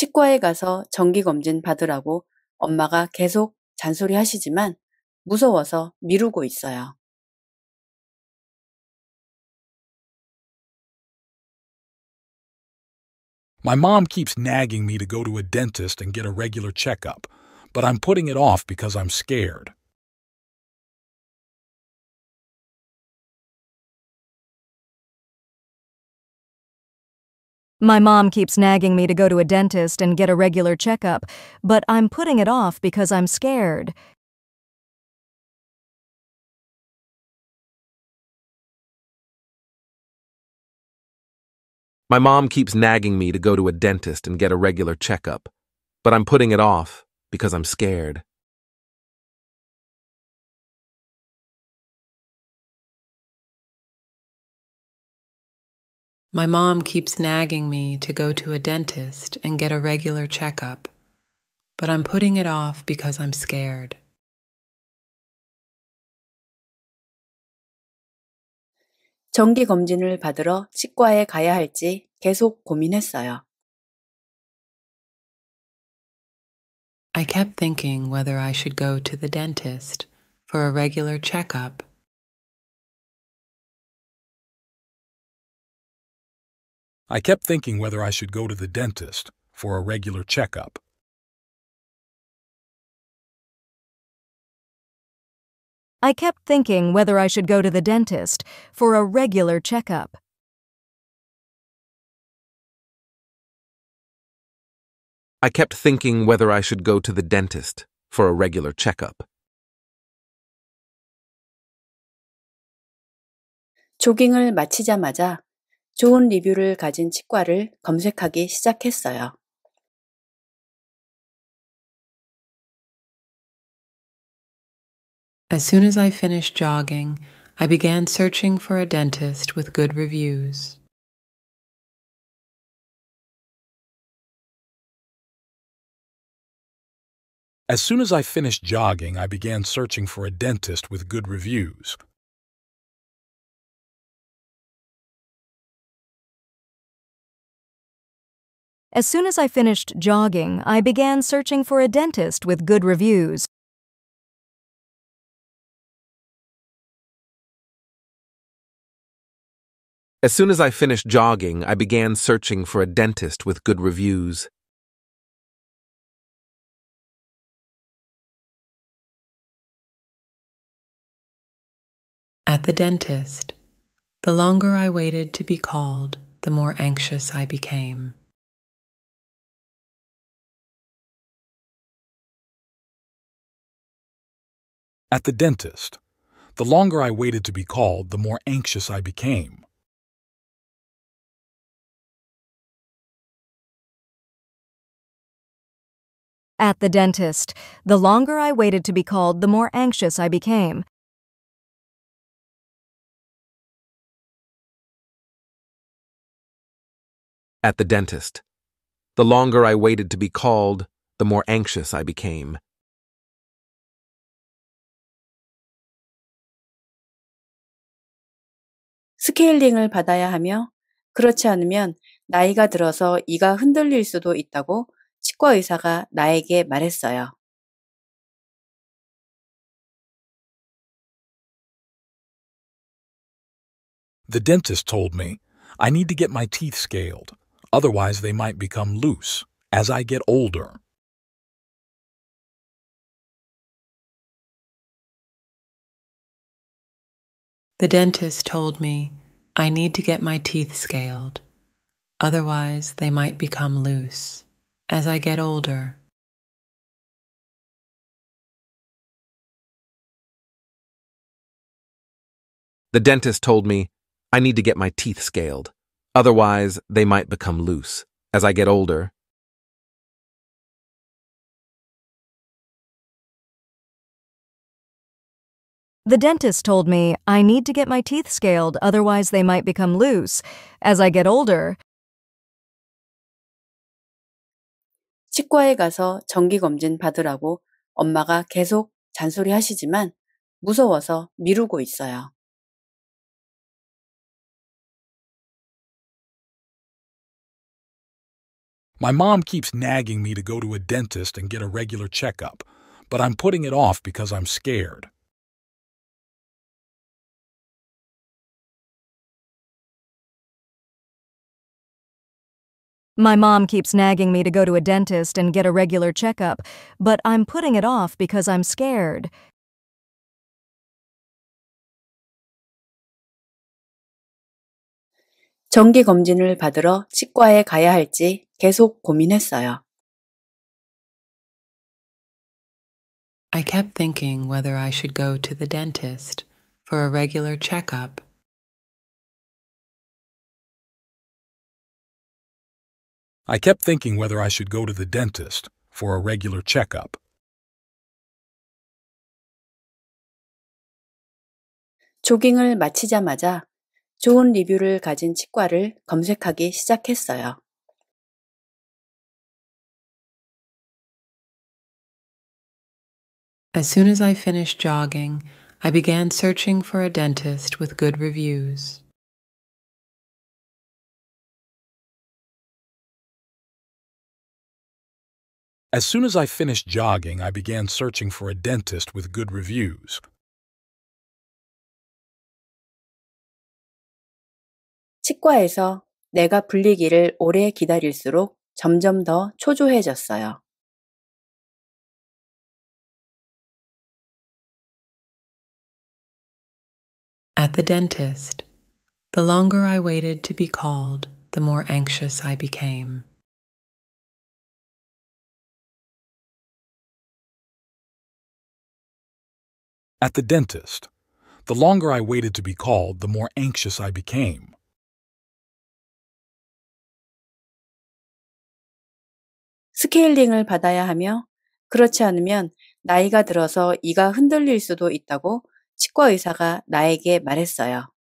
치과에 가서 정기검진 받으라고 엄마가 계속 잔소리 하시지만 무서워서 미루고 있어요. My mom keeps nagging me to go to a dentist and get a regular checkup, but I'm putting it off because I'm scared. My mom keeps nagging me to go to a dentist and get a regular checkup, but I'm putting it off because I'm scared. My mom keeps nagging me to go to a dentist and get a regular checkup, but I'm putting it off because I'm scared. My mom keeps nagging me to go to a dentist and get a regular checkup, but I'm putting it off because I'm scared. I kept thinking whether I should go to the dentist for a regular checkup I kept thinking whether I should go to the dentist for a regular checkup. I kept thinking whether I should go to the dentist for a regular checkup. I kept thinking whether I should go to the dentist for a regular checkup. 조깅을 마치자마자 좋은 리뷰를 가진 치과를 검색하기 시작했어요. As soon as I finished jogging, I began searching for a dentist with good reviews. As soon as I finished jogging, I began searching for a dentist with good reviews. As soon as I finished jogging, I began searching for a dentist with good reviews. As soon as I finished jogging, I began searching for a dentist with good reviews. At the dentist, the longer I waited to be called, the more anxious I became. At the dentist, the longer I waited to be called, the more anxious I became. At the dentist, the longer I waited to be called, the more anxious I became. At the dentist, the longer I waited to be called, the more anxious I became. 스케일링을 받아야 하며 그렇지 않으면 나이가 들어서 이가 흔들릴 수도 있다고 치과 의사가 나에게 말했어요. The dentist told me I need to get my teeth scaled, otherwise they might become loose as I get older. The dentist told me I need to get my teeth scaled, otherwise, they might become loose as I get older. The dentist told me I need to get my teeth scaled, otherwise, they might become loose as I get older. The dentist told me I need to get my teeth scaled, otherwise, they might become loose as I get older. 치과에 가서 받으라고 엄마가 계속 무서워서 미루고 있어요. My mom keeps nagging me to go to a dentist and get a regular checkup, but I'm putting it off because I'm scared. My mom keeps nagging me to go to a dentist and get a regular checkup, but I'm putting it off because I'm scared. I kept thinking whether I should go to the dentist for a regular checkup I kept thinking whether I should go to the dentist for a regular checkup. As soon as I finished jogging, I began searching for a dentist with good reviews. As soon as I finished jogging, I began searching for a dentist with good reviews. At the dentist, the longer I waited to be called, the more anxious I became. At the dentist, the longer I waited to be called, the more anxious I became. Scaling을 받아야 하며 그렇지 않으면 나이가 들어서 이가 흔들릴 수도 있다고 치과 의사가 나에게 말했어요.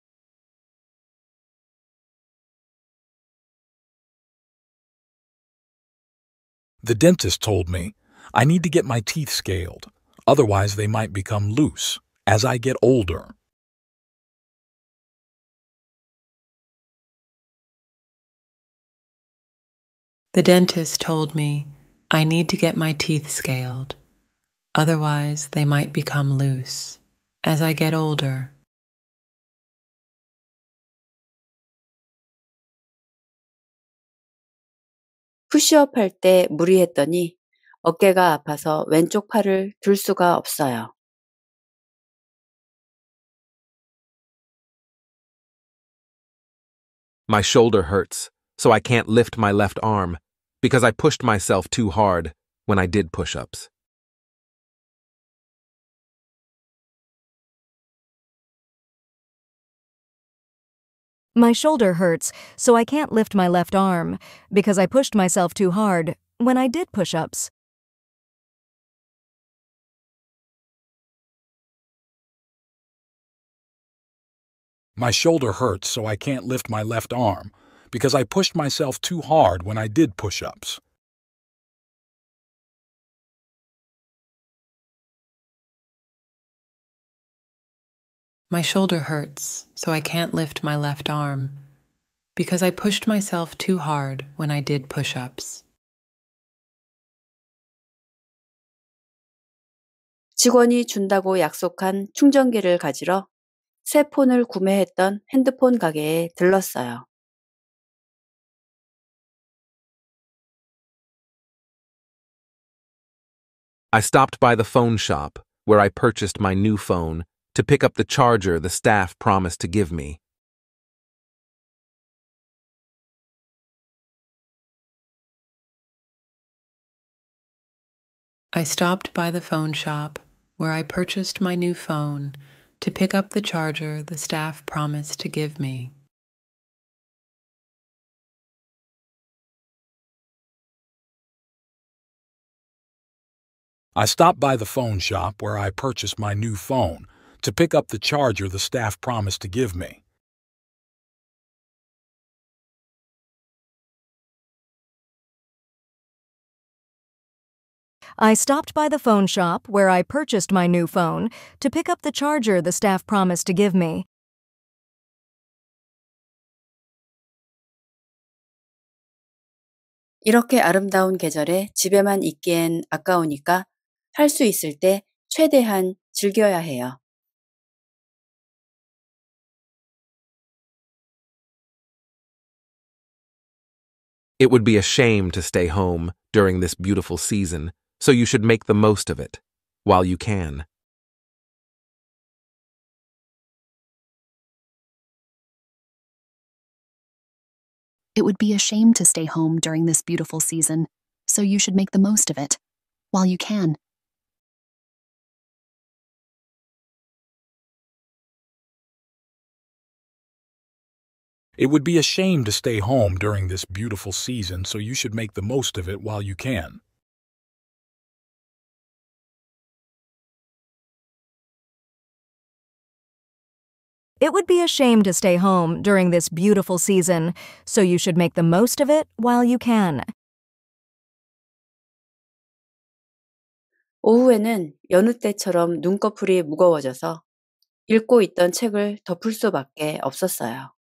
The dentist told me I need to get my teeth scaled. Otherwise, they might become loose as I get older. The dentist told me I need to get my teeth scaled. Otherwise, they might become loose as I get older. 푸시업 할때 무리했더니 my shoulder hurts, so I can't lift my left arm because I pushed myself too hard when I did push ups. My shoulder hurts, so I can't lift my left arm because I pushed myself too hard when I did push ups. My shoulder hurts, so I can't lift my left arm because I pushed myself too hard when I did push ups. My shoulder hurts, so I can't lift my left arm because I pushed myself too hard when I did push ups. 직원이 준다고 약속한 충전기를 가지러 I stopped by the phone shop, where I purchased my new phone, to pick up the charger the staff promised to give me. I stopped by the phone shop, where I purchased my new phone, to pick up the charger the staff promised to give me. I stopped by the phone shop where I purchased my new phone to pick up the charger the staff promised to give me. I stopped by the phone shop where I purchased my new phone to pick up the charger the staff promised to give me. It would be a shame to stay home during this beautiful season so you should make the most of it, while you can. It would be a shame to stay home during this beautiful season, so you should make the most of it, while you can. It would be a shame to stay home during this beautiful season, so you should make the most of it while you can. It would be a shame to stay home during this beautiful season, so you should make the most of it while you can. 오후에는 여느 때처럼 눈꺼풀이 무거워져서 읽고 있던 책을 덮을 수밖에 없었어요.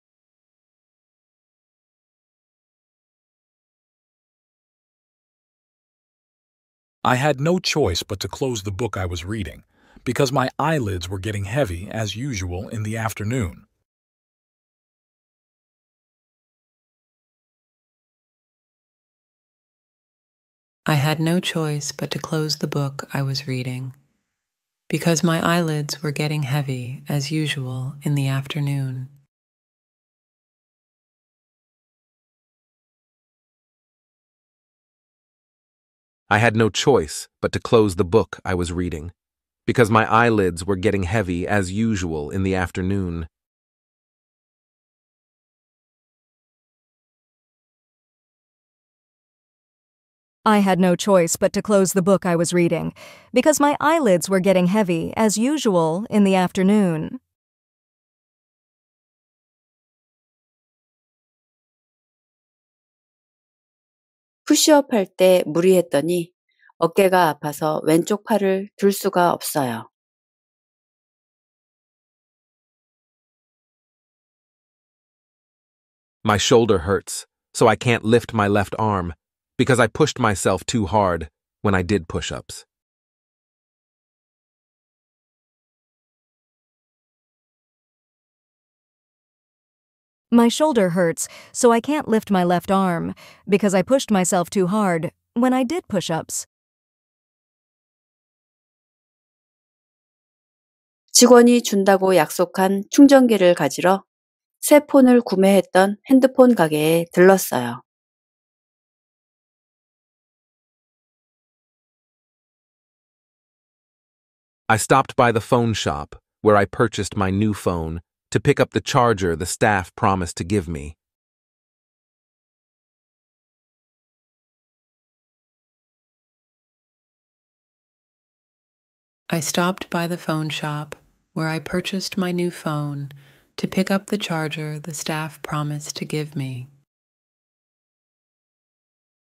I had no choice but to close the book I was reading because my eyelids were getting heavy as usual in the afternoon. I had no choice but to close the book I was reading, because my eyelids were getting heavy as usual in the afternoon. I had no choice but to close the book I was reading because my eyelids were getting heavy as usual in the afternoon. I had no choice but to close the book I was reading, because my eyelids were getting heavy, as usual, in the afternoon. 푸시업할 때 무리했더니 my shoulder hurts, so I can't lift my left arm because I pushed myself too hard when I did push ups. My shoulder hurts, so I can't lift my left arm because I pushed myself too hard when I did push ups. 직원이 준다고 약속한 충전기를 가지러 새 폰을 구매했던 핸드폰 가게에 들렀어요. I stopped by the phone shop where I purchased my new phone to pick up the charger the staff promised to give me. I stopped by the phone shop where I purchased my new phone to pick up the charger the staff promised to give me.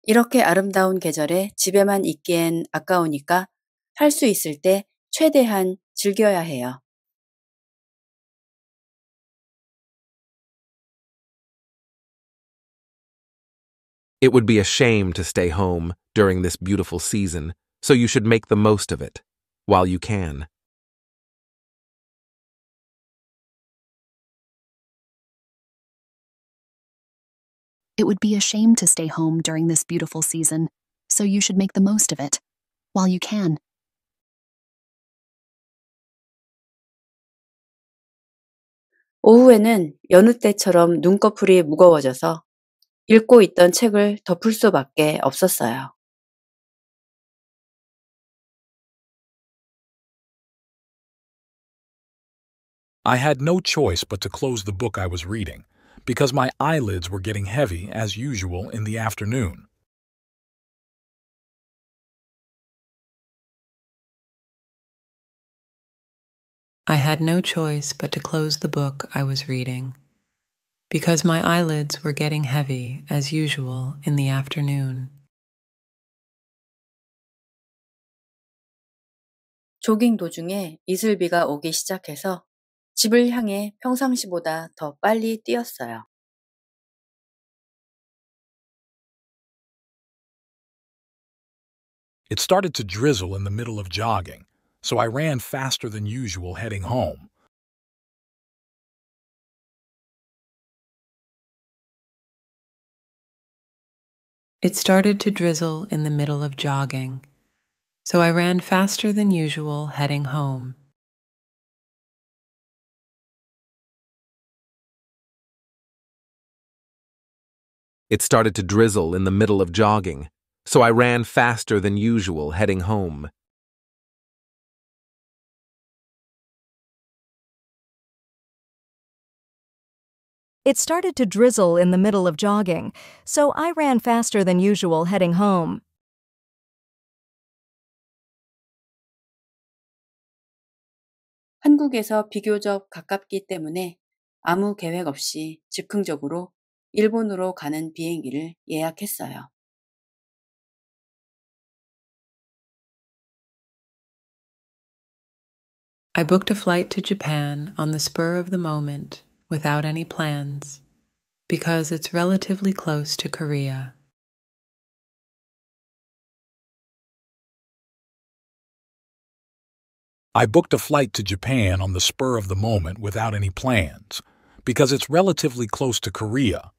이렇게 아름다운 계절에 집에만 있기엔 아까우니까 있을 때 최대한 즐겨야 해요. It would be a shame to stay home during this beautiful season, so you should make the most of it while you can. It would be a shame to stay home during this beautiful season, so you should make the most of it, while you can. 오후에는 때처럼 눈꺼풀이 무거워져서 읽고 있던 책을 덮을 수밖에 없었어요. I had no choice but to close the book I was reading because my eyelids were getting heavy, as usual, in the afternoon. I had no choice but to close the book I was reading, because my eyelids were getting heavy, as usual, in the afternoon. 조깅 도중에 이슬비가 오기 시작해서 it started to drizzle in the middle of jogging, so I ran faster than usual heading home. It started to drizzle in the middle of jogging, so I ran faster than usual heading home. It started to drizzle in the middle of jogging, so I ran faster than usual heading home. It started to drizzle in the middle of jogging, so I ran faster than usual heading home. 한국에서 비교적 가깝기 때문에 아무 계획 없이 즉흥적으로 일본으로 가는 비행기를 예약했어요. I booked a flight to Japan on the spur of the moment without any plans because it's relatively close to Korea. I booked a flight to Japan on the spur of the moment without any plans because it's relatively close to Korea.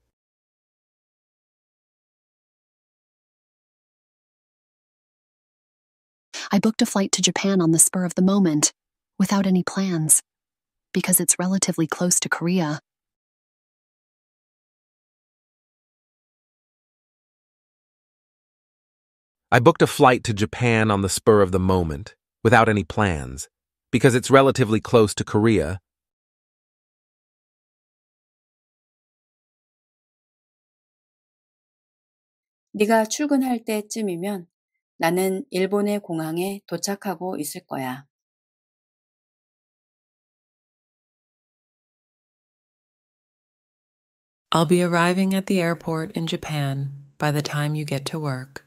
I booked a flight to Japan on the spur of the moment, without any plans, because it's relatively close to Korea. I booked a flight to Japan on the spur of the moment, without any plans, because it's relatively close to Korea. 네가 출근할 때쯤이면 나는 일본의 공항에 도착하고 있을 거야. I'll be arriving at the airport in Japan by the time you get to work.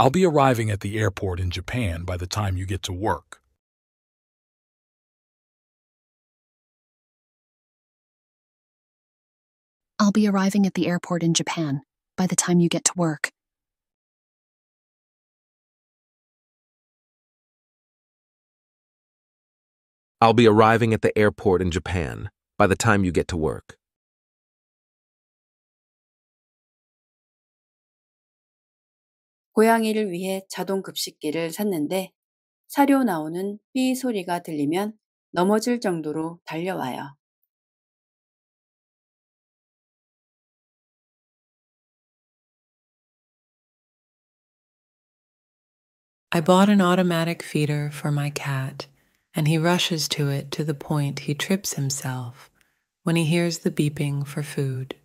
I'll be arriving at the airport in Japan by the time you get to work. I'll be arriving at the airport in Japan by the time you get to work. I'll be arriving at the airport in Japan by the time you get to work. 고양이를 위해 자동 급식기를 샀는데 사료 나오는 삐 소리가 들리면 넘어질 정도로 달려와요. I bought an automatic feeder for my cat, and he rushes to it to the point he trips himself when he hears the beeping for food.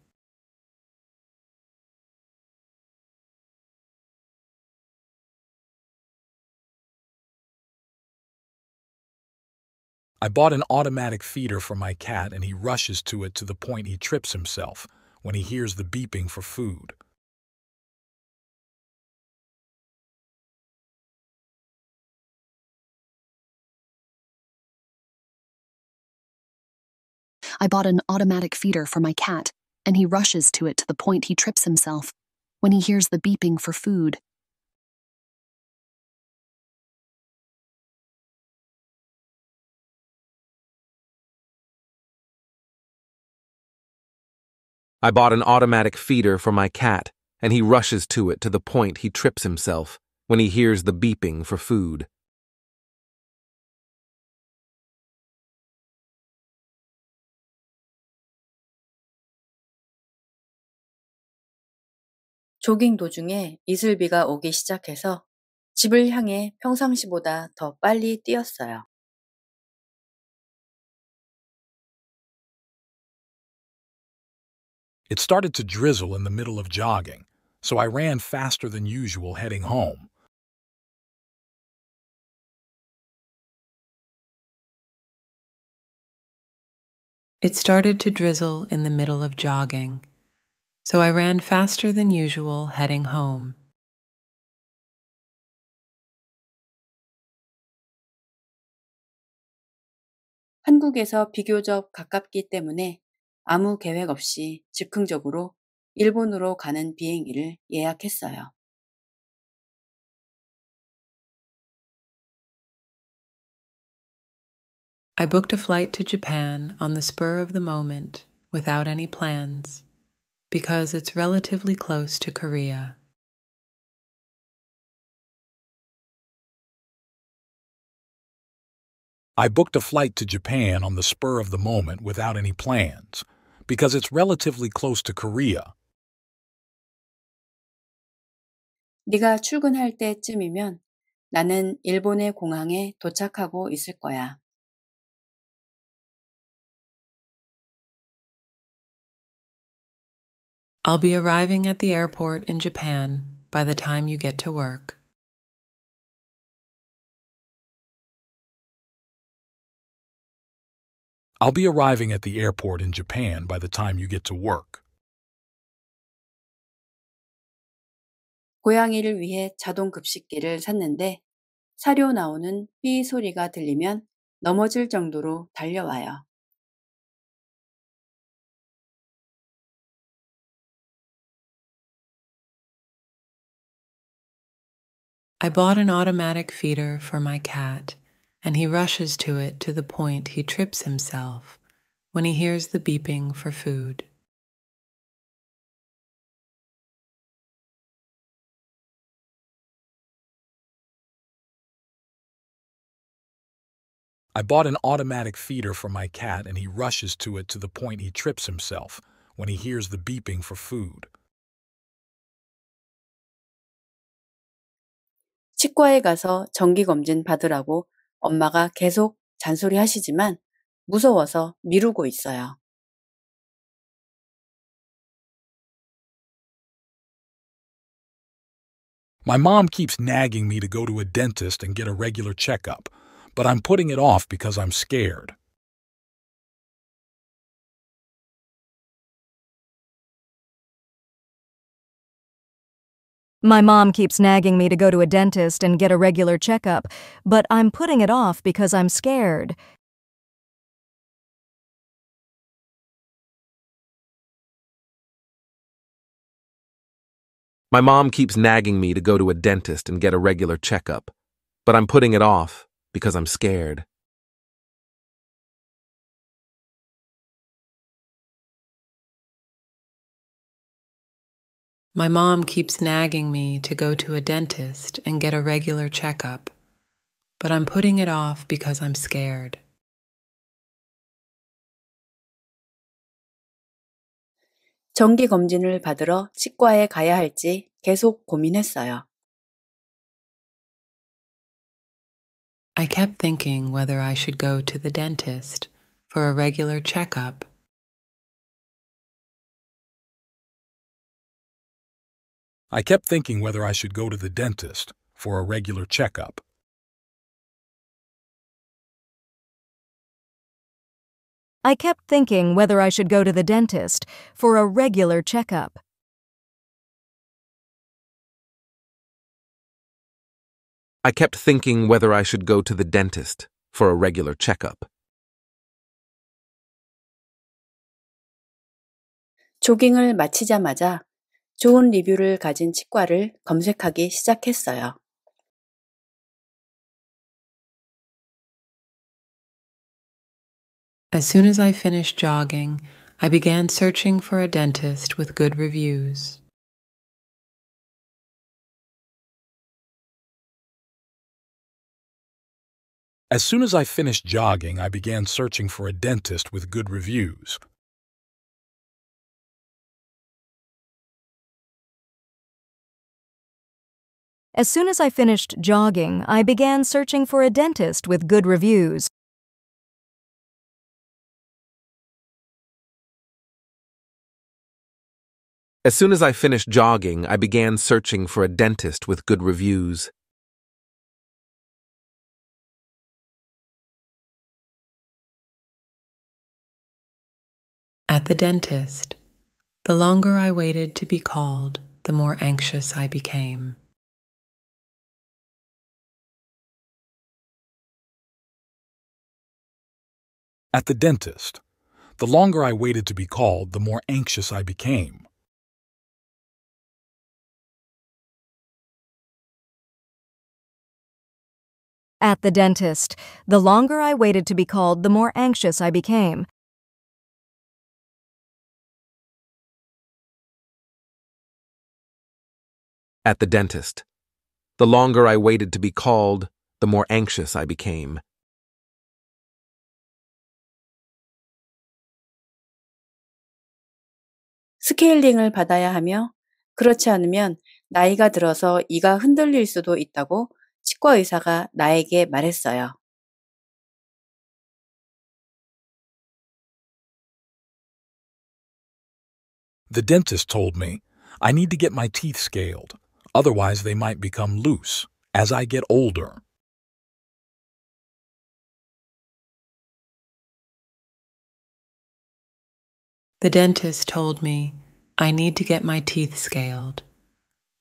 I bought an automatic feeder for my cat and he rushes to it to the point he trips himself when he hears the beeping for food. I bought an automatic feeder for my cat, and he rushes to it to the point he trips himself when he hears the beeping for food. I bought an automatic feeder for my cat, and he rushes to it to the point he trips himself when he hears the beeping for food. 조깅 도중에 이슬비가 오기 시작해서 집을 향해 평상시보다 더 빨리 뛰었어요. It started to drizzle in the middle of jogging, so I ran faster than usual heading home. It started to drizzle in the middle of jogging, so I ran faster than usual heading home. I booked a flight to Japan on the spur of the moment without any plans because it's relatively close to Korea. I booked a flight to Japan on the spur of the moment without any plans, because it's relatively close to Korea. 네가 출근할 때쯤이면 나는 일본의 공항에 도착하고 있을 거야. I'll be arriving at the airport in Japan by the time you get to work. I'll be arriving at the airport in Japan by the time you get to work. 고양이를 위해 자동 급식기를 샀는데 사료 나오는 삐 소리가 들리면 넘어질 정도로 달려와요. I bought an automatic feeder for my cat, and he rushes to it to the point he trips himself when he hears the beeping for food. I bought an automatic feeder for my cat and he rushes to it to the point he trips himself when he hears the beeping for food. 치과에 가서 정기검진 받으라고 엄마가 계속 잔소리 하시지만 무서워서 미루고 있어요. My mom keeps nagging me to go to a dentist and get a regular checkup, but I'm putting it off because I'm scared. My mom keeps nagging me to go to a dentist and get a regular checkup, but I'm putting it off because I'm scared. My mom keeps nagging me to go to a dentist and get a regular checkup, but I'm putting it off because I'm scared. My mom keeps nagging me to go to a dentist and get a regular checkup, but I'm putting it off because I'm scared. I kept thinking whether I should go to the dentist for a regular checkup I kept thinking whether I should go to the dentist for a regular checkup. I kept thinking whether I should go to the dentist for a regular checkup. I kept thinking whether I should go to the dentist for a regular checkup. 조깅을 마치자마자 좋은 리뷰를 가진 치과를 검색하기 시작했어요. As soon as I finished jogging, I began searching for a dentist with good reviews. As soon as I finished jogging, I began searching for a dentist with good reviews. As soon as I finished jogging, I began searching for a dentist with good reviews. As soon as I finished jogging, I began searching for a dentist with good reviews. At the dentist, the longer I waited to be called, the more anxious I became. At the dentist, the longer I waited to be called, the more anxious I became. At the dentist, the longer I waited to be called, the more anxious I became. At the dentist, the longer I waited to be called, the more anxious I became. 스케일링을 받아야 하며 그렇지 않으면 나이가 들어서 이가 흔들릴 수도 있다고 치과 의사가 나에게 말했어요. The dentist told me I need to get my teeth scaled, otherwise, they might become loose as I get older. The dentist told me I need to get my teeth scaled,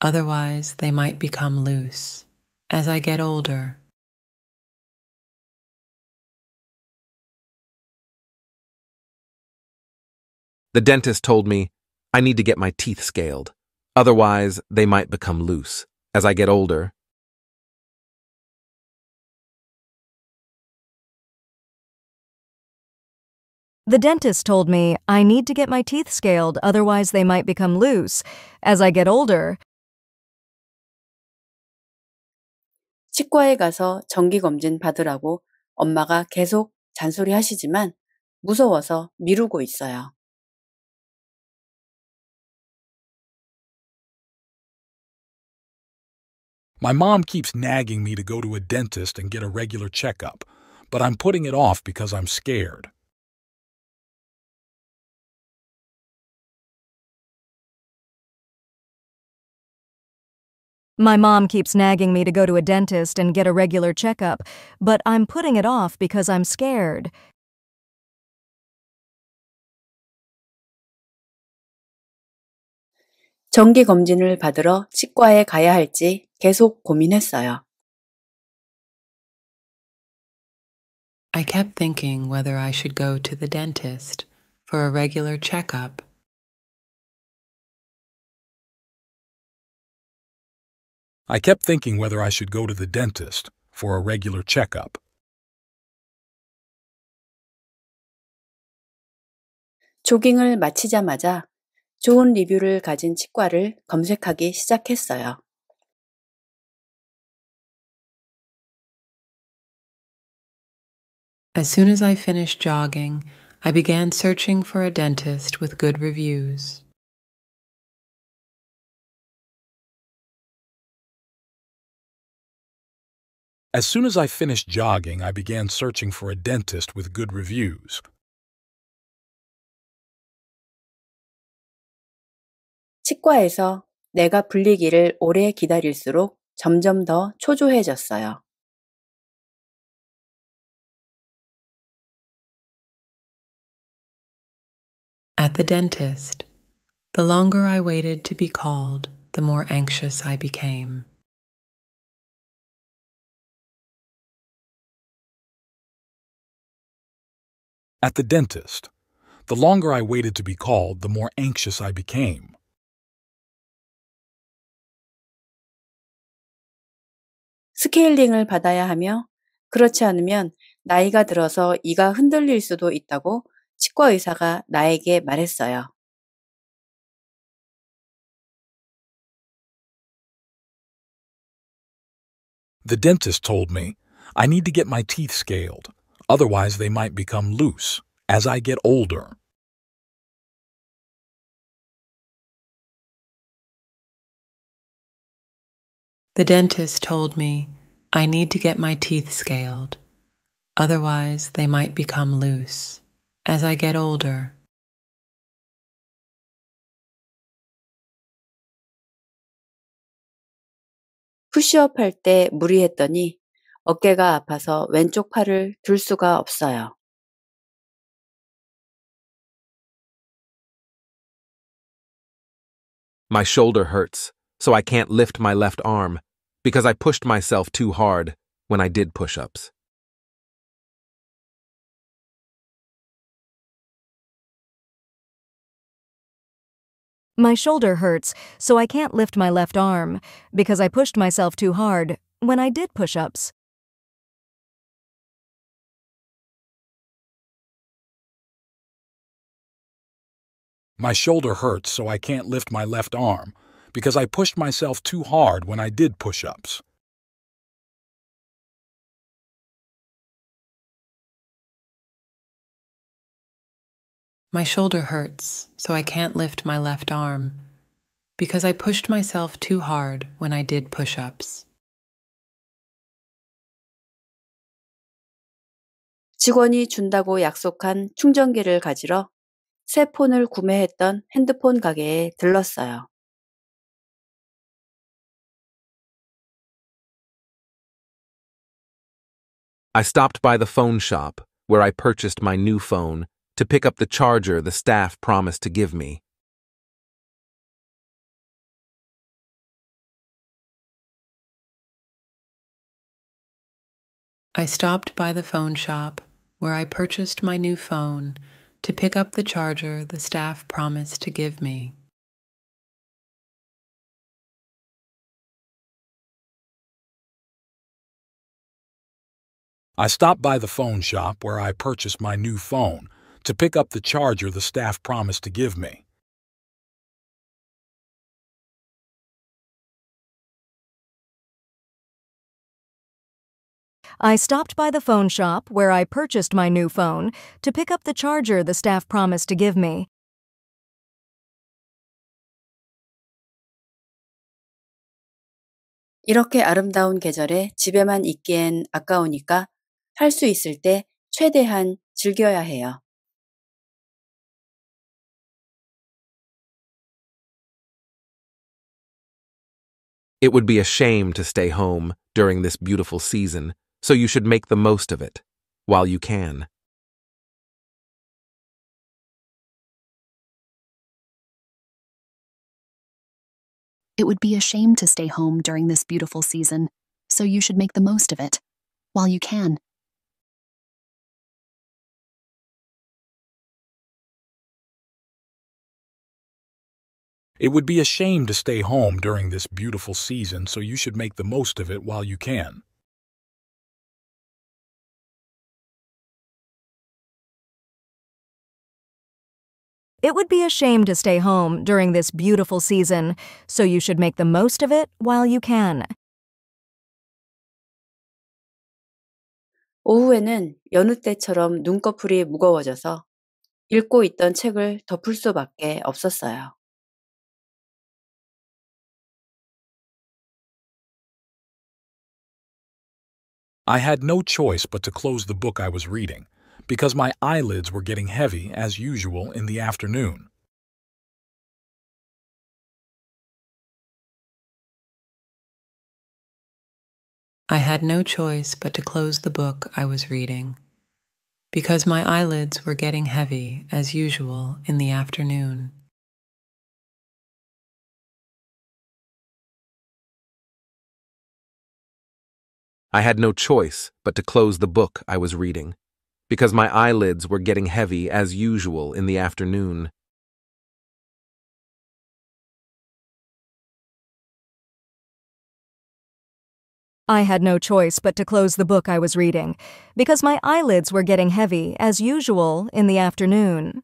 otherwise, they might become loose as I get older. The dentist told me, I need to get my teeth scaled, otherwise, they might become loose as I get older. The dentist told me I need to get my teeth scaled, otherwise, they might become loose as I get older. 치과에 가서 정기 검진 받으라고 엄마가 계속 잔소리 하시지만 무서워서 미루고 있어요. My mom keeps nagging me to go to a dentist and get a regular checkup, but I'm putting it off because I'm scared. My mom keeps nagging me to go to a dentist and get a regular checkup, but I'm putting it off because I'm scared. I kept thinking whether I should go to the dentist for a regular checkup I kept thinking whether I should go to the dentist for a regular checkup. 마치자마자 좋은 리뷰를 가진 치과를 검색하기 시작했어요. As soon as I finished jogging, I began searching for a dentist with good reviews. As soon as I finished jogging, I began searching for a dentist with good reviews. At the dentist, the longer I waited to be called, the more anxious I became. At the dentist, the longer I waited to be called, the more anxious I became. Scaling을 받아야 하며 그렇지 않으면 나이가 들어서 이가 흔들릴 수도 있다고 치과 의사가 나에게 말했어요. The dentist told me I need to get my teeth scaled. Otherwise, they might become loose as I get older. The dentist told me I need to get my teeth scaled, otherwise, they might become loose as I get older. 푸시업 할때 무리했더니 my shoulder hurts, so I can't lift my left arm because I pushed myself too hard when I did push ups. My shoulder hurts, so I can't lift my left arm because I pushed myself too hard when I did push ups. My shoulder hurts, so I can't lift my left arm because I pushed myself too hard when I did push ups. My shoulder hurts, so I can't lift my left arm because I pushed myself too hard when I did push ups. 직원이 준다고 약속한 충전기를 가지러 I stopped by the phone shop, where I purchased my new phone, to pick up the charger the staff promised to give me. I stopped by the phone shop, where I purchased my new phone, to pick up the charger the staff promised to give me. I stopped by the phone shop where I purchased my new phone to pick up the charger the staff promised to give me. I stopped by the phone shop where I purchased my new phone to pick up the charger the staff promised to give me. It would be a shame to stay home during this beautiful season so you should make the most of it while you can. It would be a shame to stay home during this beautiful season, so you should make the most of it while you can. It would be a shame to stay home during this beautiful season, so you should make the most of it while you can. It would be a shame to stay home during this beautiful season, so you should make the most of it while you can. 오후에는 여느 때처럼 눈꺼풀이 무거워져서 읽고 있던 책을 덮을 수밖에 없었어요. I had no choice but to close the book I was reading because my eyelids were getting heavy as usual in the afternoon. I had no choice but to close the book I was reading, because my eyelids were getting heavy as usual in the afternoon. I had no choice but to close the book I was reading because my eyelids were getting heavy as usual in the afternoon. I had no choice but to close the book I was reading, because my eyelids were getting heavy, as usual, in the afternoon.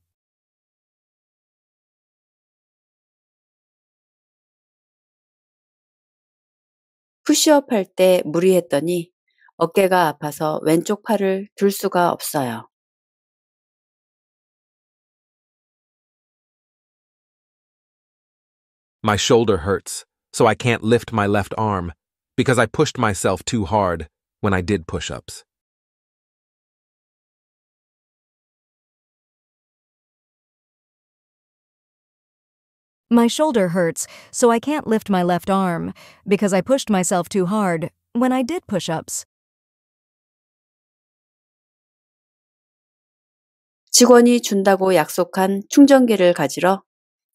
푸시업할 때 무리했더니 my shoulder hurts, so I can't lift my left arm because I pushed myself too hard when I did push ups. My shoulder hurts, so I can't lift my left arm because I pushed myself too hard when I did push ups. 직원이 준다고 약속한 충전기를 가지러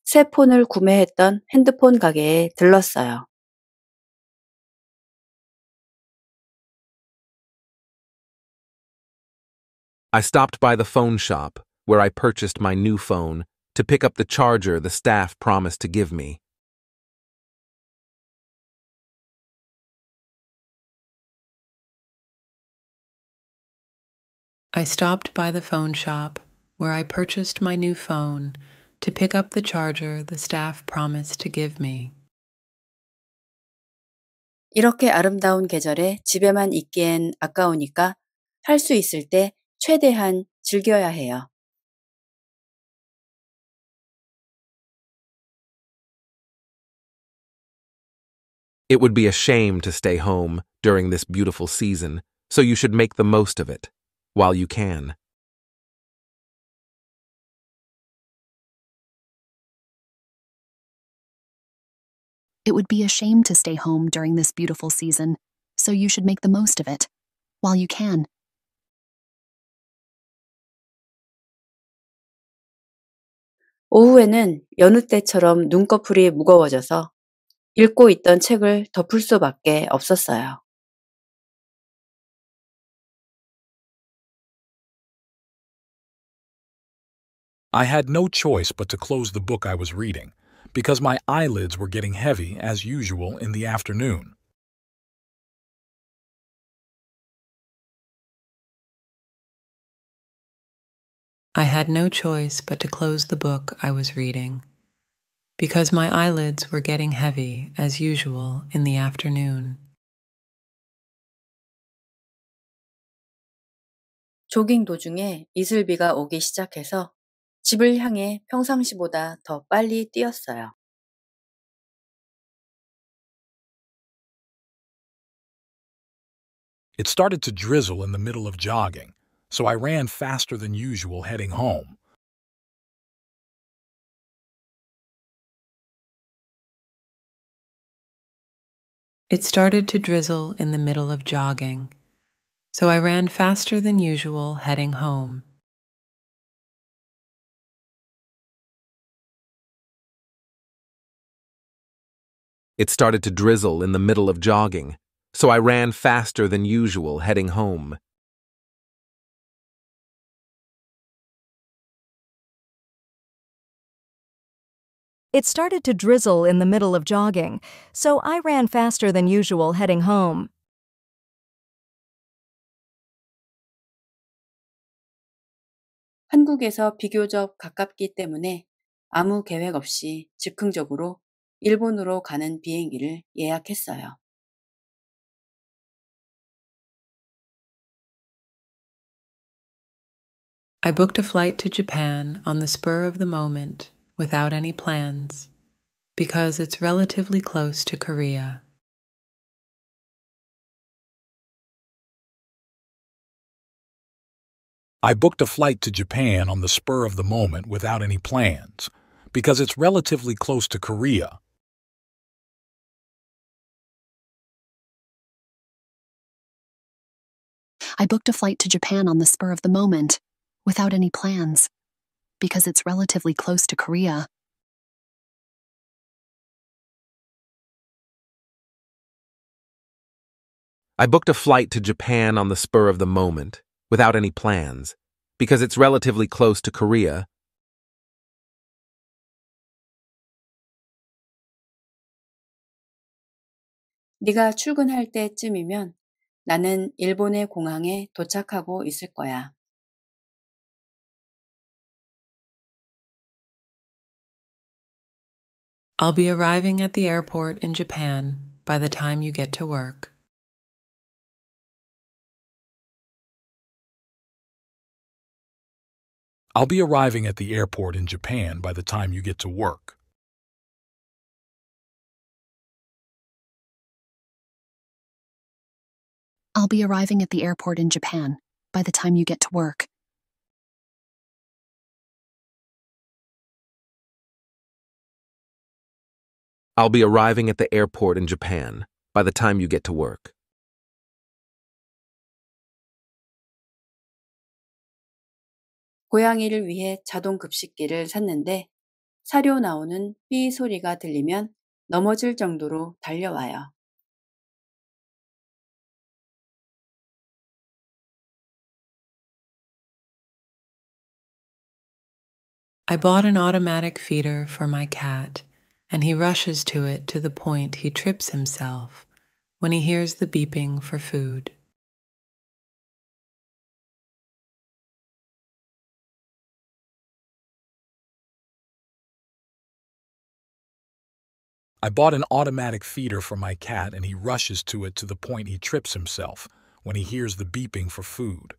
새 폰을 구매했던 핸드폰 가게에 들렀어요. I stopped by the phone shop where I purchased my new phone to pick up the charger the staff promised to give me. I stopped by the phone shop where I purchased my new phone to pick up the charger the staff promised to give me. 이렇게 아름다운 계절에 집에만 있기엔 아까우니까 있을 때 최대한 즐겨야 해요. It would be a shame to stay home during this beautiful season, so you should make the most of it while you can. It would be a shame to stay home during this beautiful season, so you should make the most of it, while you can. 오후에는 때처럼 눈꺼풀이 무거워져서 읽고 있던 책을 덮을 수밖에 없었어요. I had no choice but to close the book I was reading because my eyelids were getting heavy, as usual, in the afternoon. I had no choice but to close the book I was reading, because my eyelids were getting heavy, as usual, in the afternoon. 조깅 도중에 이슬비가 오기 시작해서 it started to drizzle in the middle of jogging, so I ran faster than usual heading home. It started to drizzle in the middle of jogging, so I ran faster than usual heading home. It started to drizzle in the middle of jogging, so I ran faster than usual heading home. It started to drizzle in the middle of jogging, so I ran faster than usual heading home. 한국에서 비교적 가깝기 때문에 아무 계획 없이 즉흥적으로 일본으로 가는 비행기를 예약했어요. I booked a flight to Japan on the spur of the moment without any plans because it's relatively close to Korea. I booked a flight to Japan on the spur of the moment without any plans because it's relatively close to Korea I booked a flight to Japan on the spur of the moment, without any plans, because it's relatively close to Korea. I booked a flight to Japan on the spur of the moment, without any plans, because it's relatively close to Korea. 네가 출근할 때쯤이면 나는 일본의 공항에 도착하고 I'll be arriving at the airport in Japan by the time you get to I'll be arriving at the airport in Japan by the time you get to work. I'll be arriving at the airport in Japan by the time you get to work. I'll be arriving at the airport in Japan by the time you get to work. 고양이를 위해 자동 급식기를 샀는데 사료 나오는 삐 소리가 들리면 넘어질 정도로 달려와요. I bought an automatic feeder for my cat, and he rushes to it to the point he trips himself when he hears the beeping for food. I bought an automatic feeder for my cat and he rushes to it to the point he trips himself when he hears the beeping for food.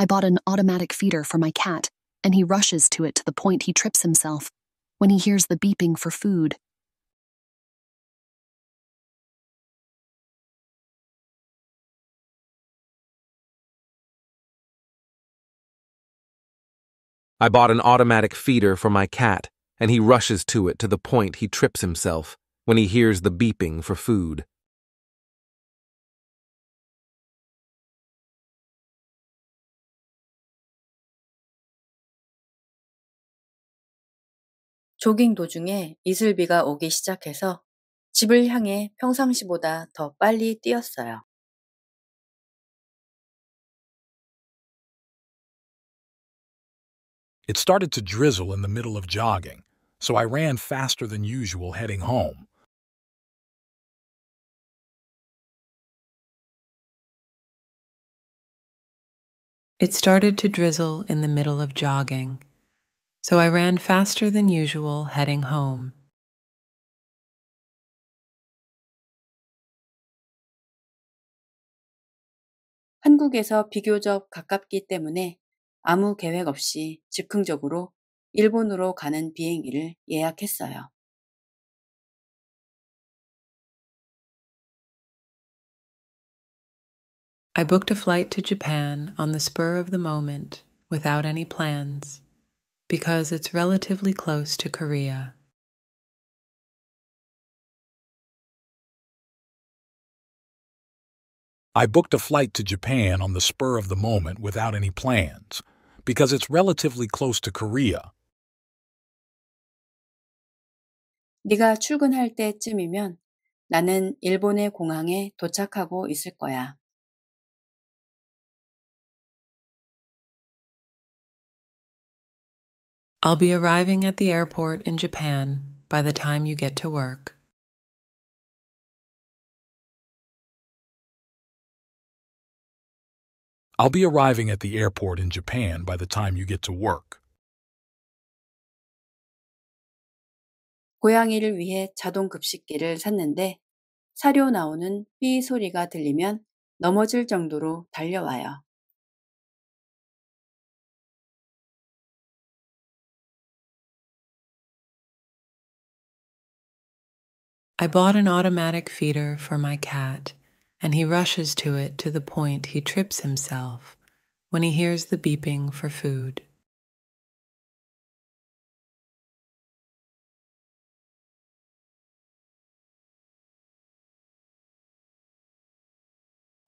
I bought an automatic feeder for my cat, and he rushes to it to the point he trips himself when he hears the beeping for food. I bought an automatic feeder for my cat, and he rushes to it to the point he trips himself when he hears the beeping for food. 조깅 도중에 이슬비가 오기 시작해서 집을 향해 평상시보다 더 빨리 뛰었어요. It started to drizzle in the middle of jogging, so I ran faster than usual heading home. It started to drizzle in the middle of jogging, so I ran faster than usual heading home. I booked a flight to Japan on the spur of the moment without any plans because it's relatively close to Korea. I booked a flight to Japan on the spur of the moment without any plans, because it's relatively close to Korea. 네가 출근할 때쯤이면 나는 일본의 공항에 도착하고 있을 거야. I'll be arriving at the airport in Japan by the time you get to work. I'll be arriving at the airport in Japan by the time you get to work. 고양이를 위해 자동 급식기를 샀는데 사료 나오는 삐 소리가 들리면 넘어질 정도로 달려와요. I bought an automatic feeder for my cat, and he rushes to it to the point he trips himself when he hears the beeping for food.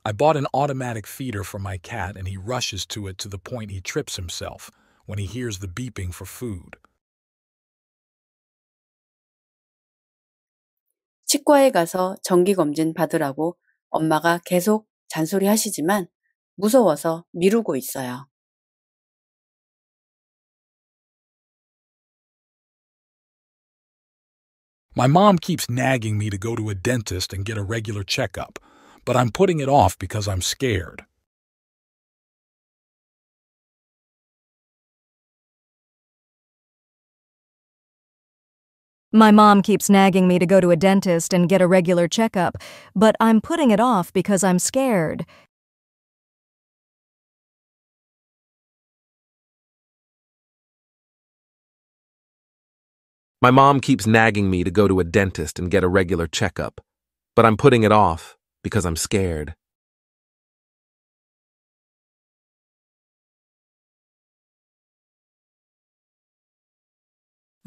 I bought an automatic feeder for my cat and he rushes to it to the point he trips himself when he hears the beeping for food. 치과에 가서 정기검진 받으라고 엄마가 계속 잔소리 하시지만 무서워서 미루고 있어요. My mom keeps nagging me to go to a dentist and get a regular checkup, but I'm putting it off because I'm scared. My mom keeps nagging me to go to a dentist and get a regular checkup, but I'm putting it off because I'm scared. My mom keeps nagging me to go to a dentist and get a regular checkup, but I'm putting it off because I'm scared.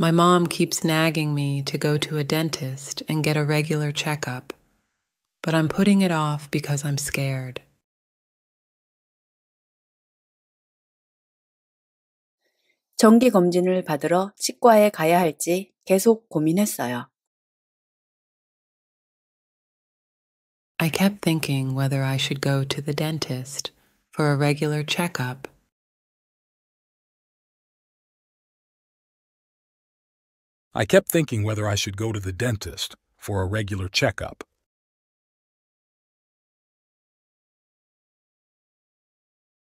My mom keeps nagging me to go to a dentist and get a regular checkup, but I'm putting it off because I'm scared. I kept thinking whether I should go to the dentist for a regular checkup I kept thinking whether I should go to the dentist for a regular checkup.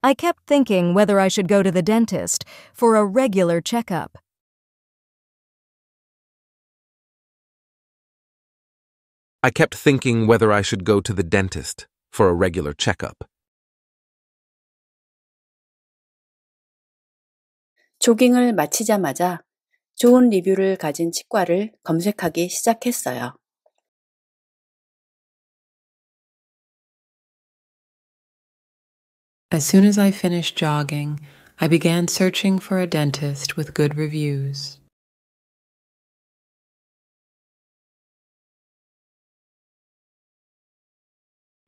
I kept thinking whether I should go to the dentist for a regular checkup. I kept thinking whether I should go to the dentist for a regular checkup. 조깅을 마치자마자 좋은 리뷰를 가진 치과를 검색하기 시작했어요. As soon as I finished jogging, I began searching for a dentist with good reviews.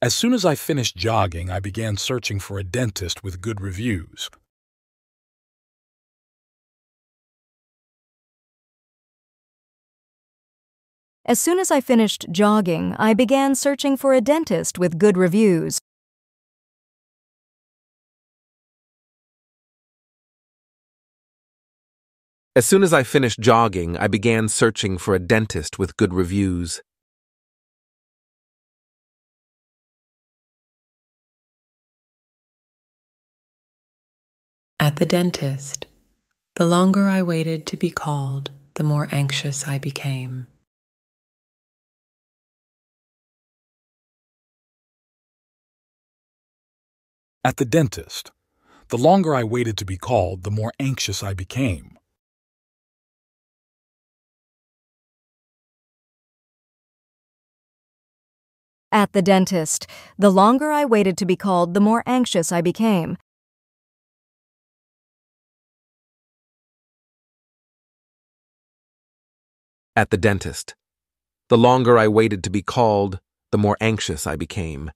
As soon as I finished jogging, I began searching for a dentist with good reviews. As soon as I finished jogging, I began searching for a dentist with good reviews. As soon as I finished jogging, I began searching for a dentist with good reviews. At the dentist, the longer I waited to be called, the more anxious I became. At the dentist, the longer I waited to be called, the more anxious I became. At the dentist, the longer I waited to be called, the more anxious I became. At the dentist, the longer I waited to be called, the more anxious I became.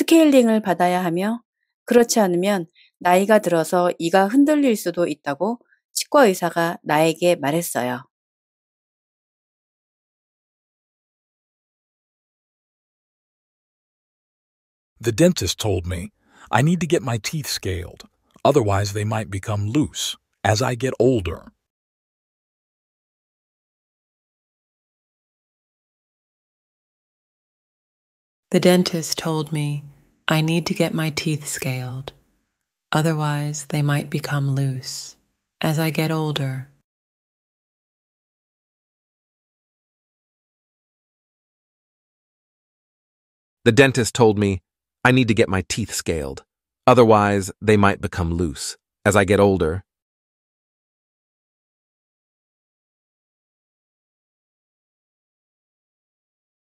스케일링을 받아야 하며 그렇지 않으면 나이가 들어서 이가 흔들릴 수도 있다고 치과 의사가 나에게 말했어요. The dentist told me I need to get my teeth scaled, otherwise they might become loose as I get older. The dentist told me I need to get my teeth scaled, otherwise, they might become loose as I get older. The dentist told me I need to get my teeth scaled, otherwise, they might become loose as I get older.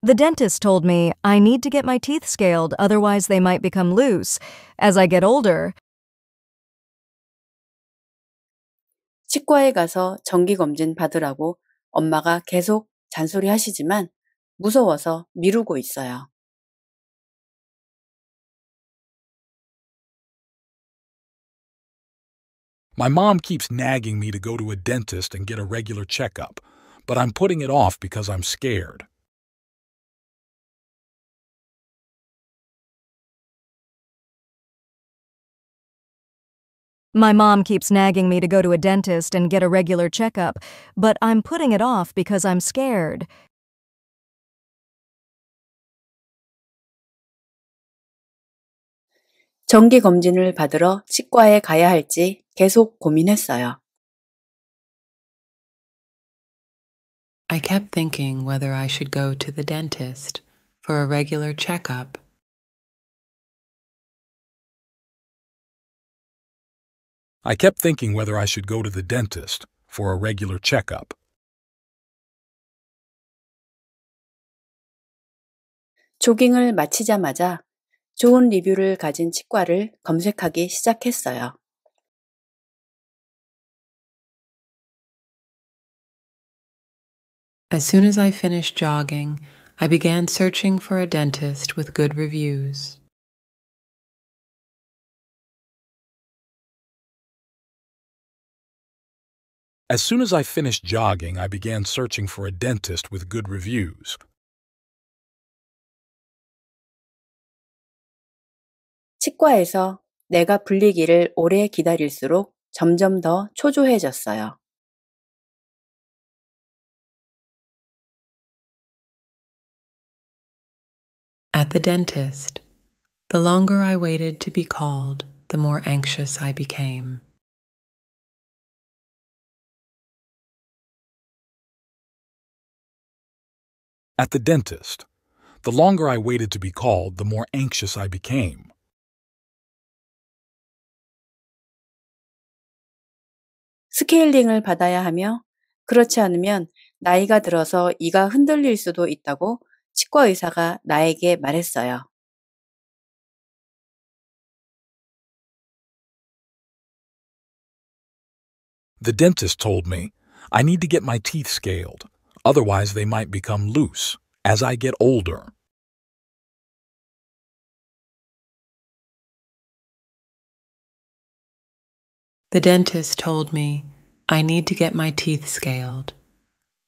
The dentist told me I need to get my teeth scaled, otherwise, they might become loose as I get older. My mom keeps nagging me to go to a dentist and get a regular checkup, but I'm putting it off because I'm scared. My mom keeps nagging me to go to a dentist and get a regular checkup, but I'm putting it off because I'm scared. I kept thinking whether I should go to the dentist for a regular checkup I kept thinking whether I should go to the dentist for a regular checkup. 마치자마자 좋은 리뷰를 가진 치과를 검색하기 시작했어요. As soon as I finished jogging, I began searching for a dentist with good reviews. As soon as I finished jogging, I began searching for a dentist with good reviews. At the dentist, the longer I waited to be called, the more anxious I became. At the dentist, the longer I waited to be called, the more anxious I became. Scaling을 받아야 하며 그렇지 않으면 나이가 들어서 이가 흔들릴 수도 있다고 치과 의사가 나에게 말했어요. The dentist told me I need to get my teeth scaled. Otherwise, they might become loose as I get older. The dentist told me I need to get my teeth scaled.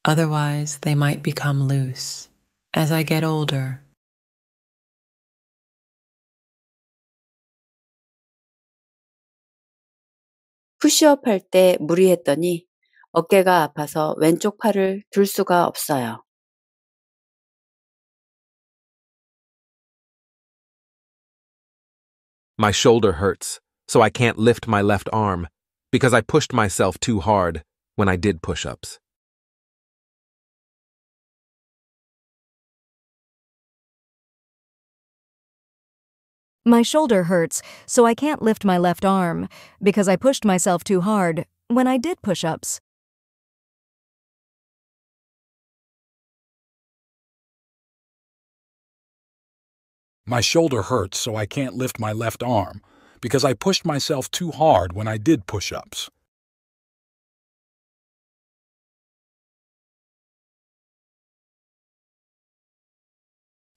Otherwise, they might become loose as I get older. 푸시업 할 때 무리했더니 my shoulder hurts, so I can't lift my left arm because I pushed myself too hard when I did push ups. My shoulder hurts, so I can't lift my left arm because I pushed myself too hard when I did push ups. My shoulder hurts, so I can't lift my left arm because I pushed myself too hard when I did push ups.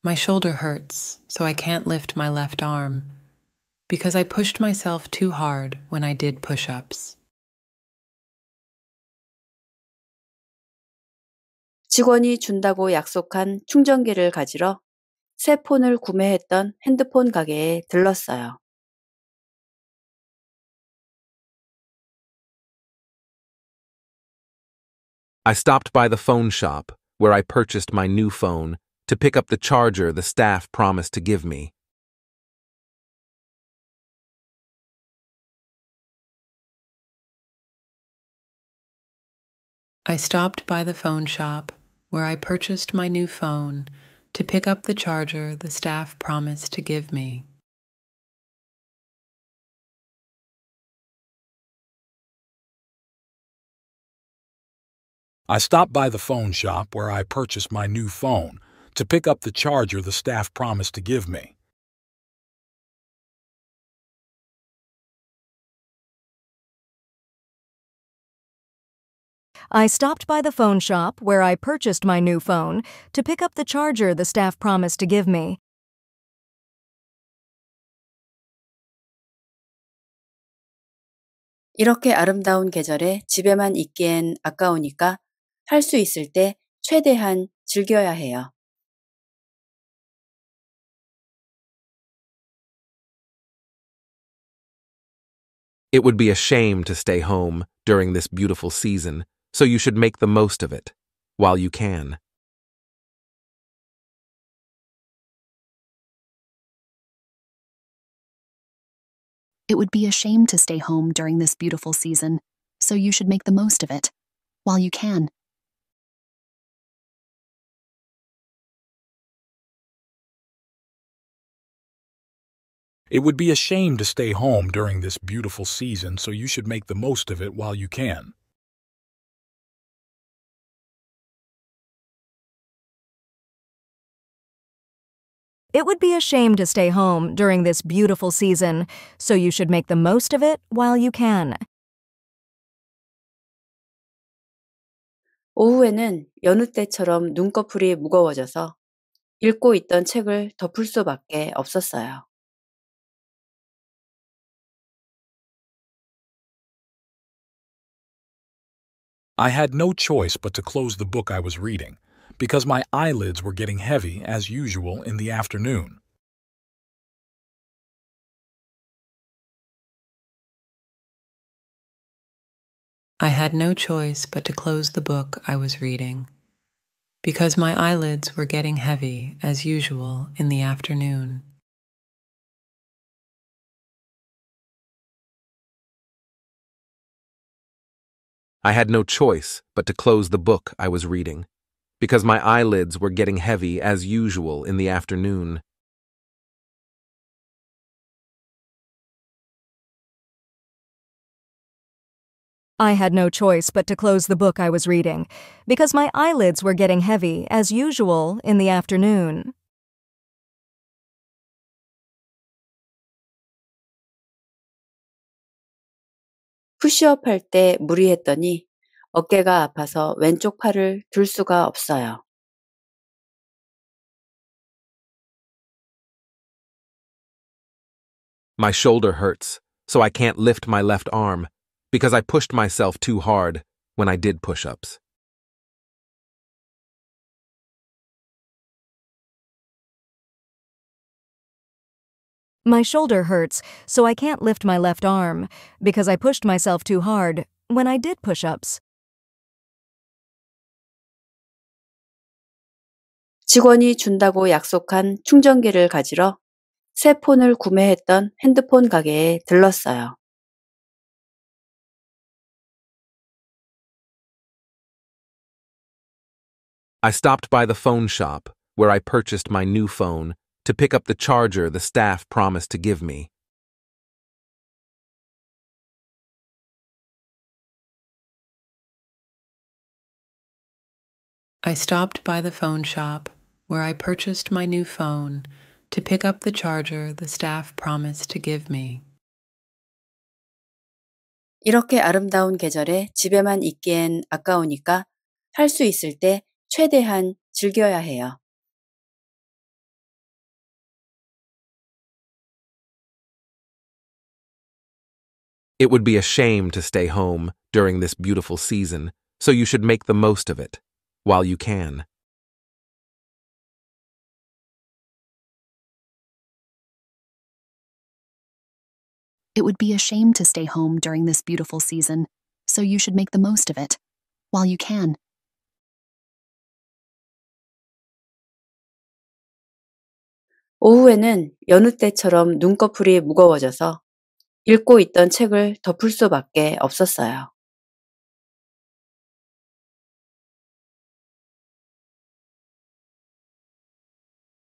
My shoulder hurts, so I can't lift my left arm because I pushed myself too hard when I did push ups. 직원이 준다고 약속한 충전기를 가지러 I stopped by the phone shop, where I purchased my new phone, to pick up the charger the staff promised to give me. I stopped by the phone shop, where I purchased my new phone, to pick up the charger the staff promised to give me. I stopped by the phone shop where I purchased my new phone to pick up the charger the staff promised to give me. I stopped by the phone shop, where I purchased my new phone, to pick up the charger the staff promised to give me. It would be a shame to stay home during this beautiful season so you should make the most of it while you can. It would be a shame to stay home during this beautiful season, so you should make the most of it while you can. It would be a shame to stay home during this beautiful season, so you should make the most of it while you can. It would be a shame to stay home during this beautiful season, so you should make the most of it while you can. 오후에는 여느 때처럼 눈꺼풀이 무거워져서 읽고 있던 책을 덮을 수밖에 없었어요. I had no choice but to close the book I was reading because my eyelids were getting heavy, as usual, in the afternoon. I had no choice but to close the book I was reading, because my eyelids were getting heavy, as usual, in the afternoon. I had no choice but to close the book I was reading because my eyelids were getting heavy as usual in the afternoon. I had no choice but to close the book I was reading, because my eyelids were getting heavy, as usual, in the afternoon. 푸시업 할 때 무리했더니 my shoulder hurts, so I can't lift my left arm because I pushed myself too hard when I did push ups. My shoulder hurts, so I can't lift my left arm because I pushed myself too hard when I did push ups. I stopped by the phone shop where I purchased my new phone to pick up the charger the staff promised to give me. I stopped by the phone shop where I purchased my new phone to pick up the charger the staff promised to give me. 이렇게 아름다운 계절에 집에만 있기엔 아까우니까 있을 때 최대한 즐겨야 해요. It would be a shame to stay home during this beautiful season, so you should make the most of it while you can. It would be a shame to stay home during this beautiful season, so you should make the most of it while you can. 오후에는 때처럼 눈꺼풀이 무거워져서 읽고 있던 책을 덮을 수밖에 없었어요.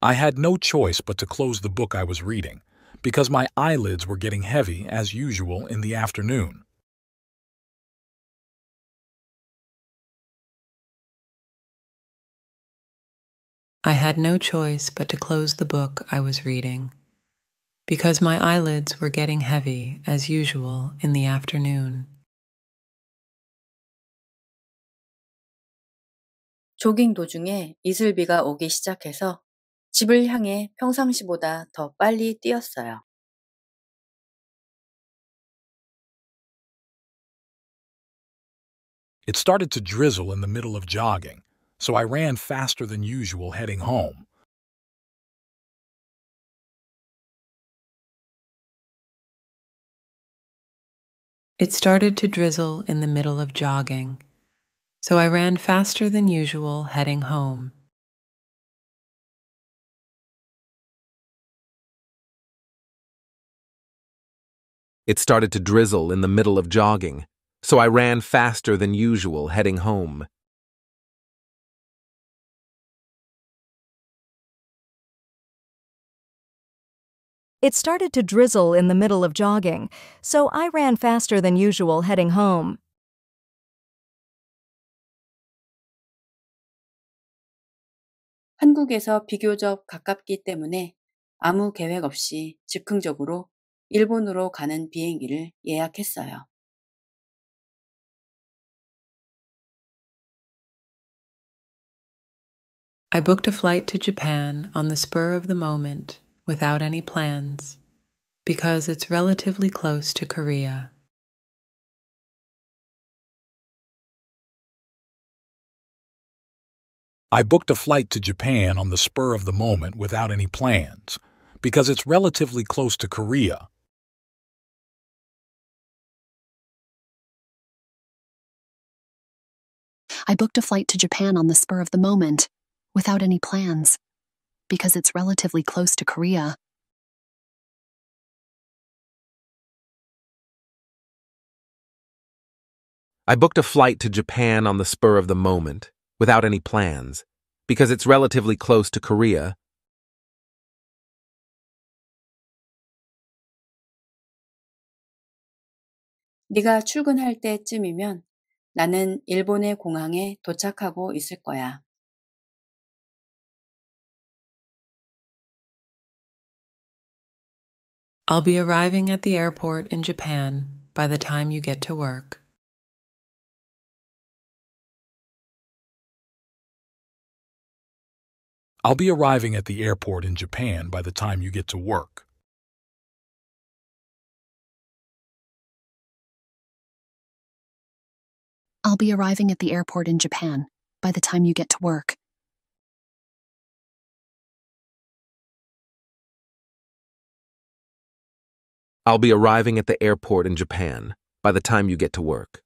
I had no choice but to close the book I was reading because my eyelids were getting heavy as usual in the afternoon. I had no choice but to close the book I was reading, because my eyelids were getting heavy as usual in the afternoon. 조깅 도중에 이슬비가 오기 시작해서 it started to drizzle in the middle of jogging, so I ran faster than usual heading home. It started to drizzle in the middle of jogging, so I ran faster than usual heading home. It started to drizzle in the middle of jogging, so I ran faster than usual heading home. It started to drizzle in the middle of jogging, so I ran faster than usual heading home. 한국에서 비교적 가깝기 때문에 아무 계획 없이 즉흥적으로 일본으로 가는 비행기를 예약했어요. I booked a flight to Japan on the spur of the moment without any plans because it's relatively close to Korea. I booked a flight to Japan on the spur of the moment without any plans because it's relatively close to Korea. I booked a flight to Japan on the spur of the moment, without any plans, because it's relatively close to Korea. I booked a flight to Japan on the spur of the moment, without any plans, because it's relatively close to Korea. 네가 출근할 때쯤이면 나는 일본의 공항에 도착하고 거야. I'll be arriving at the airport in Japan by the time you get to work. I'll be arriving at the airport in Japan by the time you get to work. I'll be arriving at the airport in Japan by the time you get to work. I'll be arriving at the airport in Japan by the time you get to work.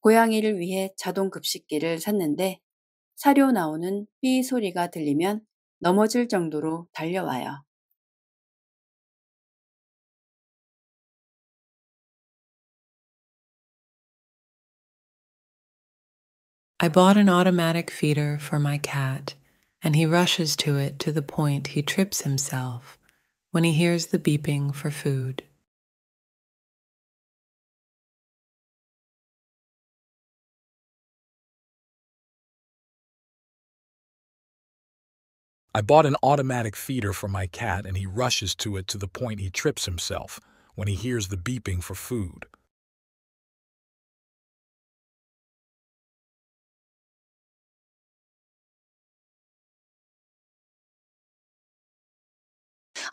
고양이를 위해 자동 급식기를 샀는데 사료 나오는 삐 소리가 들리면 넘어질 정도로 달려와요. I bought an automatic feeder for my cat, and he rushes to it to the point he trips himself when he hears the beeping for food. I bought an automatic feeder for my cat and he rushes to it to the point he trips himself when he hears the beeping for food.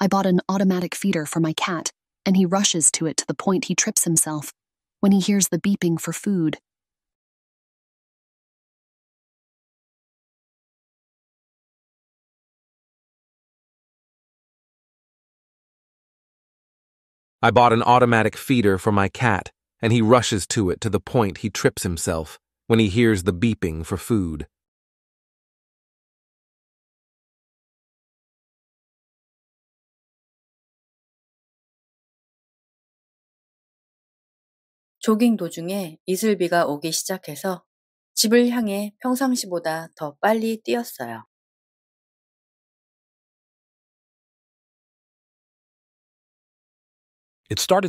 I bought an automatic feeder for my cat, and he rushes to it to the point he trips himself when he hears the beeping for food. I bought an automatic feeder for my cat, and he rushes to it to the point he trips himself when he hears the beeping for food. It started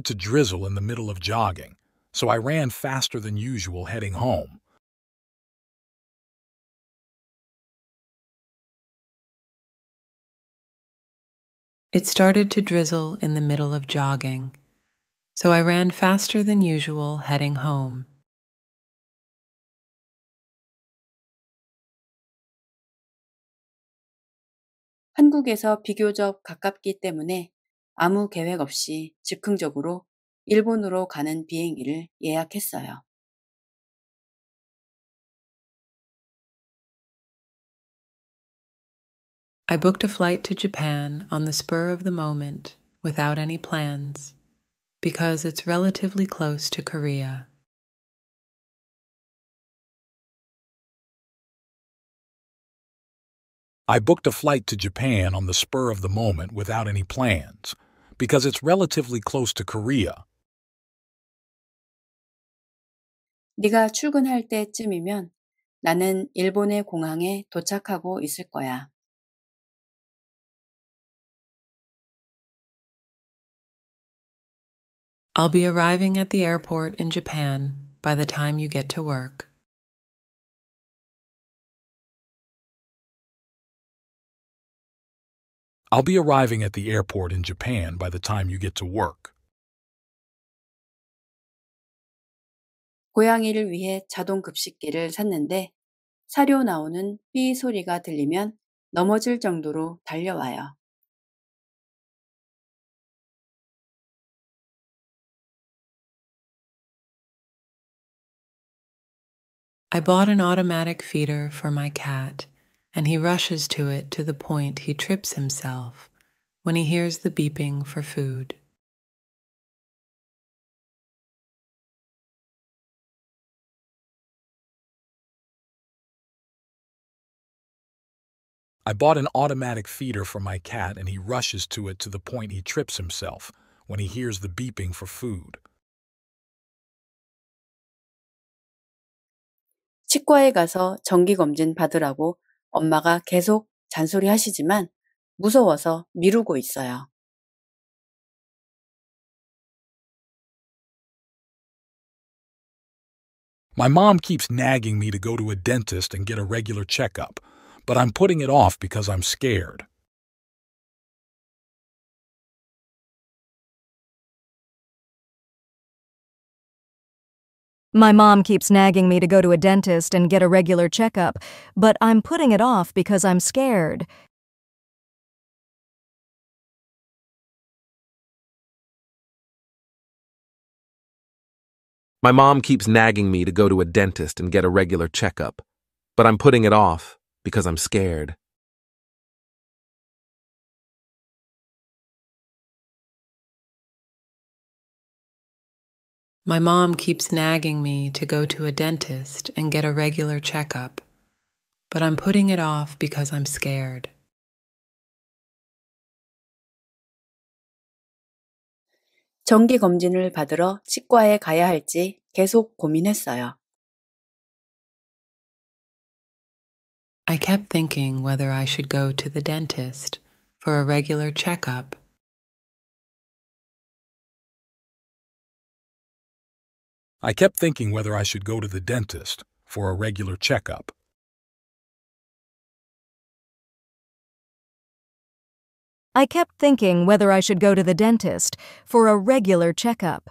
to drizzle in the middle of jogging, so I ran faster than usual heading home. It started to drizzle in the middle of jogging, so I ran faster than usual heading home. I booked a flight to Japan on the spur of the moment without any plans because it's relatively close to Korea. I booked a flight to Japan on the spur of the moment without any plans, because it's relatively close to Korea. 네가 출근할 때쯤이면 나는 일본의 공항에 도착하고 있을 거야. I'll be arriving at the airport in Japan by the time you get to work. I'll be arriving at the airport in Japan by the time you get to work. 고양이를 위해 자동 급식기를 샀는데 사료 나오는 삐 소리가 들리면 넘어질 정도로 달려와요. I bought an automatic feeder for my cat, and he rushes to it to the point he trips himself when he hears the beeping for food. I bought an automatic feeder for my cat and he rushes to it to the point he trips himself when he hears the beeping for food. 치과에 가서 정기검진 받으라고 엄마가 계속 잔소리 하시지만 무서워서 미루고 있어요. My mom keeps nagging me to go to a dentist and get a regular checkup, but I'm putting it off because I'm scared. My mom keeps nagging me to go to a dentist and get a regular checkup, but I'm putting it off because I'm scared. My mom keeps nagging me to go to a dentist and get a regular checkup, but I'm putting it off because I'm scared. My mom keeps nagging me to go to a dentist and get a regular checkup, but I'm putting it off because I'm scared. I kept thinking whether I should go to the dentist for a regular checkup I kept thinking whether I should go to the dentist for a regular checkup. I kept thinking whether I should go to the dentist for a regular checkup.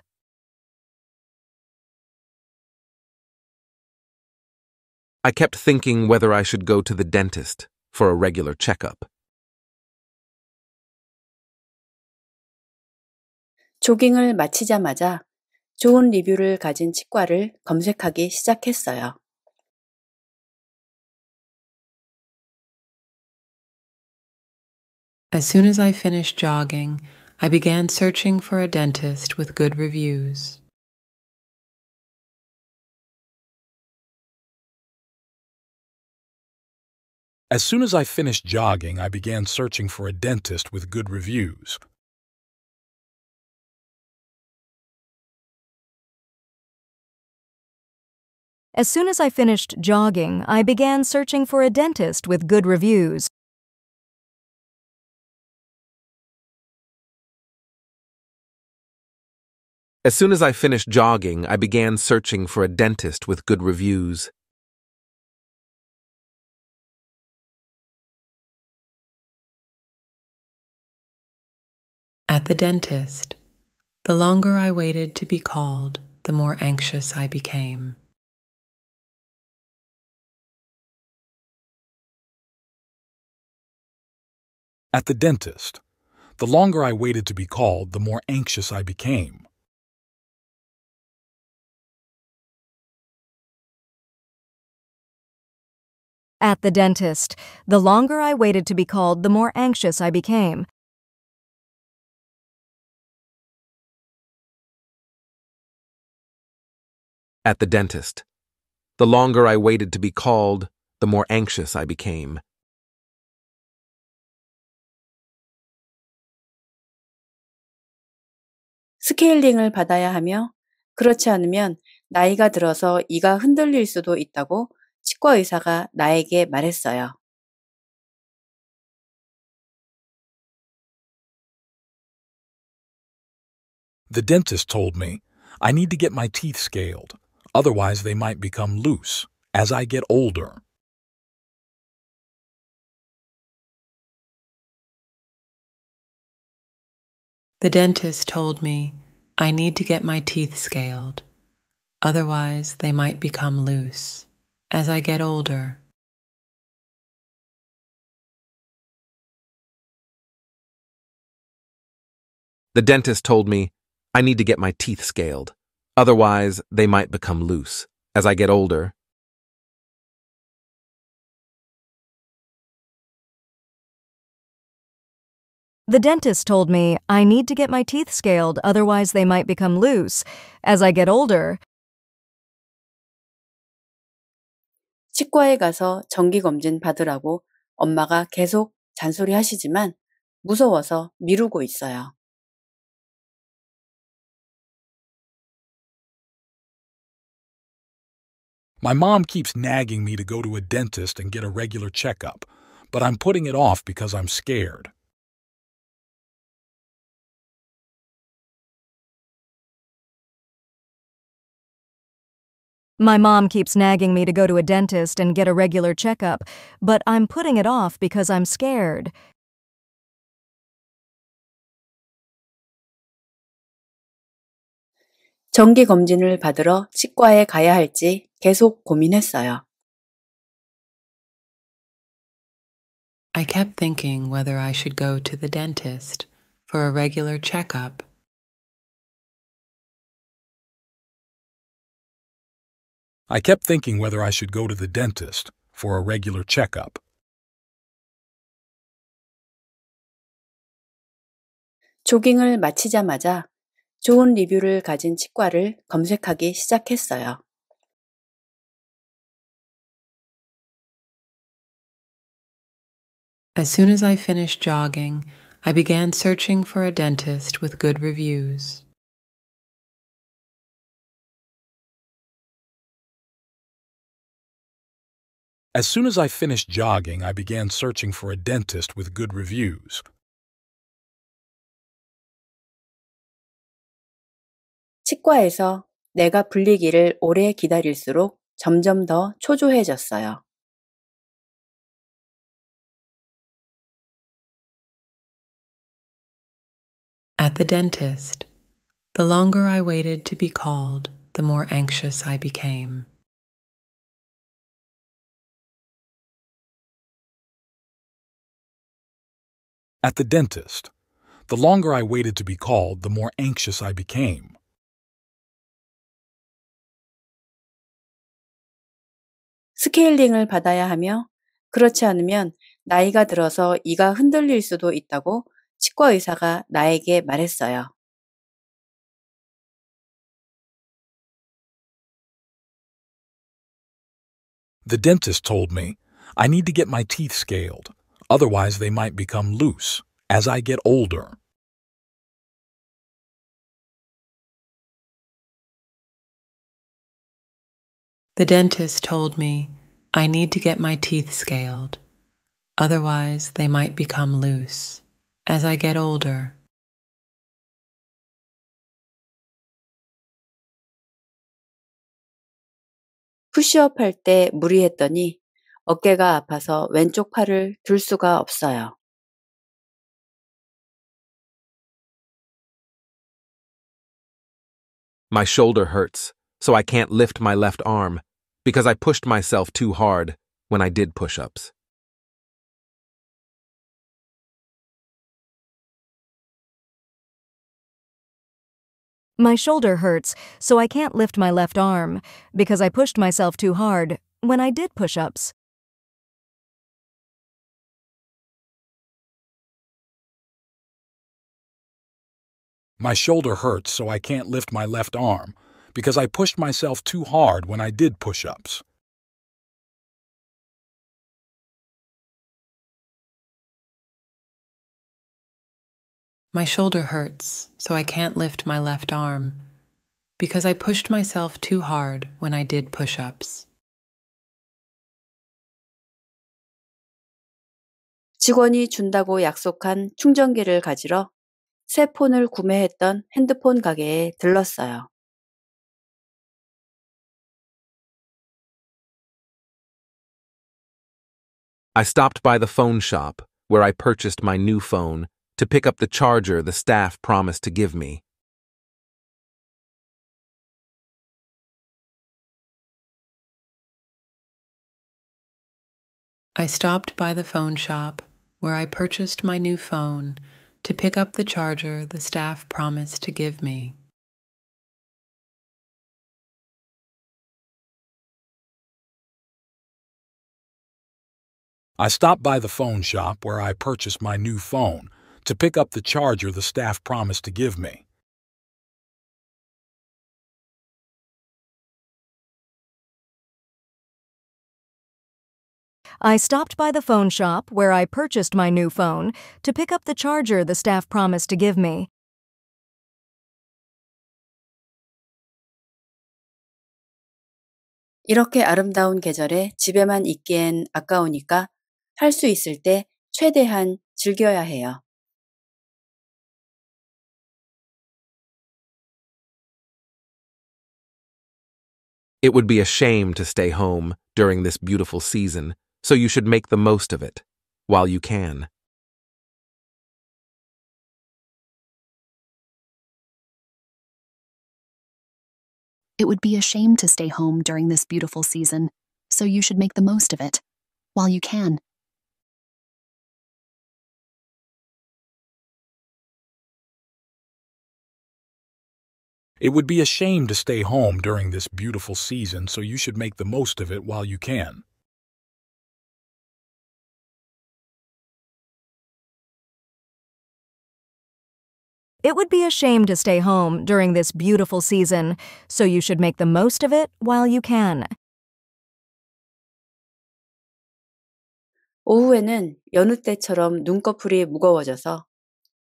I kept thinking whether I should go to the dentist for a regular checkup. 조깅을 마치자마자 좋은 리뷰를 가진 치과를 검색하기 시작했어요. As soon as I finished jogging, I began searching for a dentist with good reviews. As soon as I finished jogging, I began searching for a dentist with good reviews. As soon as I finished jogging, I began searching for a dentist with good reviews. As soon as I finished jogging, I began searching for a dentist with good reviews. At the dentist, the longer I waited to be called, the more anxious I became. At the dentist, the longer I waited to be called, the more anxious I became. At the dentist, the longer I waited to be called, the more anxious I became. At the dentist, the longer I waited to be called, the more anxious I became. 스케일링을 받아야 하며 그렇지 않으면 나이가 들어서 이가 흔들릴 수도 있다고 치과 의사가 나에게 말했어요. The dentist told me I need to get my teeth scaled, otherwise they might become loose as I get older. The dentist told me I need to get my teeth scaled, otherwise, they might become loose as I get older. The dentist told me I need to get my teeth scaled, otherwise, they might become loose as I get older. The dentist told me I need to get my teeth scaled, otherwise, they might become loose as I get older. 치과에 가서 받으라고 엄마가 계속 잔소리 하시지만 무서워서 미루고 있어요. My mom keeps nagging me to go to a dentist and get a regular checkup, but I'm putting it off because I'm scared. My mom keeps nagging me to go to a dentist and get a regular checkup, but I'm putting it off because I'm scared. I kept thinking whether I should go to the dentist for a regular checkup I kept thinking whether I should go to the dentist for a regular checkup. 마치자마자 좋은 리뷰를 가진 치과를 검색하기 시작했어요. As soon as I finished jogging, I began searching for a dentist with good reviews. As soon as I finished jogging, I began searching for a dentist with good reviews. At the dentist, the longer I waited to be called, the more anxious I became. At the dentist, the longer I waited to be called, the more anxious I became. Scaling을 받아야 하며 그렇지 않으면 나이가 들어서 이가 흔들릴 수도 있다고 치과 의사가 나에게 말했어요. The dentist told me I need to get my teeth scaled. Otherwise, they might become loose as I get older. The dentist told me I need to get my teeth scaled. Otherwise, they might become loose as I get older. 푸시업 할때 무리했더니 my shoulder hurts, so I can't lift my left arm because I pushed myself too hard when I did push ups. My shoulder hurts, so I can't lift my left arm because I pushed myself too hard when I did push ups. My shoulder hurts, so I can't lift my left arm because I pushed myself too hard when I did push ups. My shoulder hurts, so I can't lift my left arm because I pushed myself too hard when I did push ups. 직원이 준다고 약속한 충전기를 가지러 I stopped by the phone shop, where I purchased my new phone, to pick up the charger the staff promised to give me. I stopped by the phone shop, where I purchased my new phone, to pick up the charger the staff promised to give me. I stopped by the phone shop where I purchased my new phone to pick up the charger the staff promised to give me. I stopped by the phone shop where I purchased my new phone to pick up the charger the staff promised to give me. It would be a shame to stay home during this beautiful season so you should make the most of it while you can. It would be a shame to stay home during this beautiful season, so you should make the most of it while you can. It would be a shame to stay home during this beautiful season, so you should make the most of it while you can. It would be a shame to stay home during this beautiful season, so you should make the most of it while you can. 오후에는 여느 때처럼 눈꺼풀이 무거워져서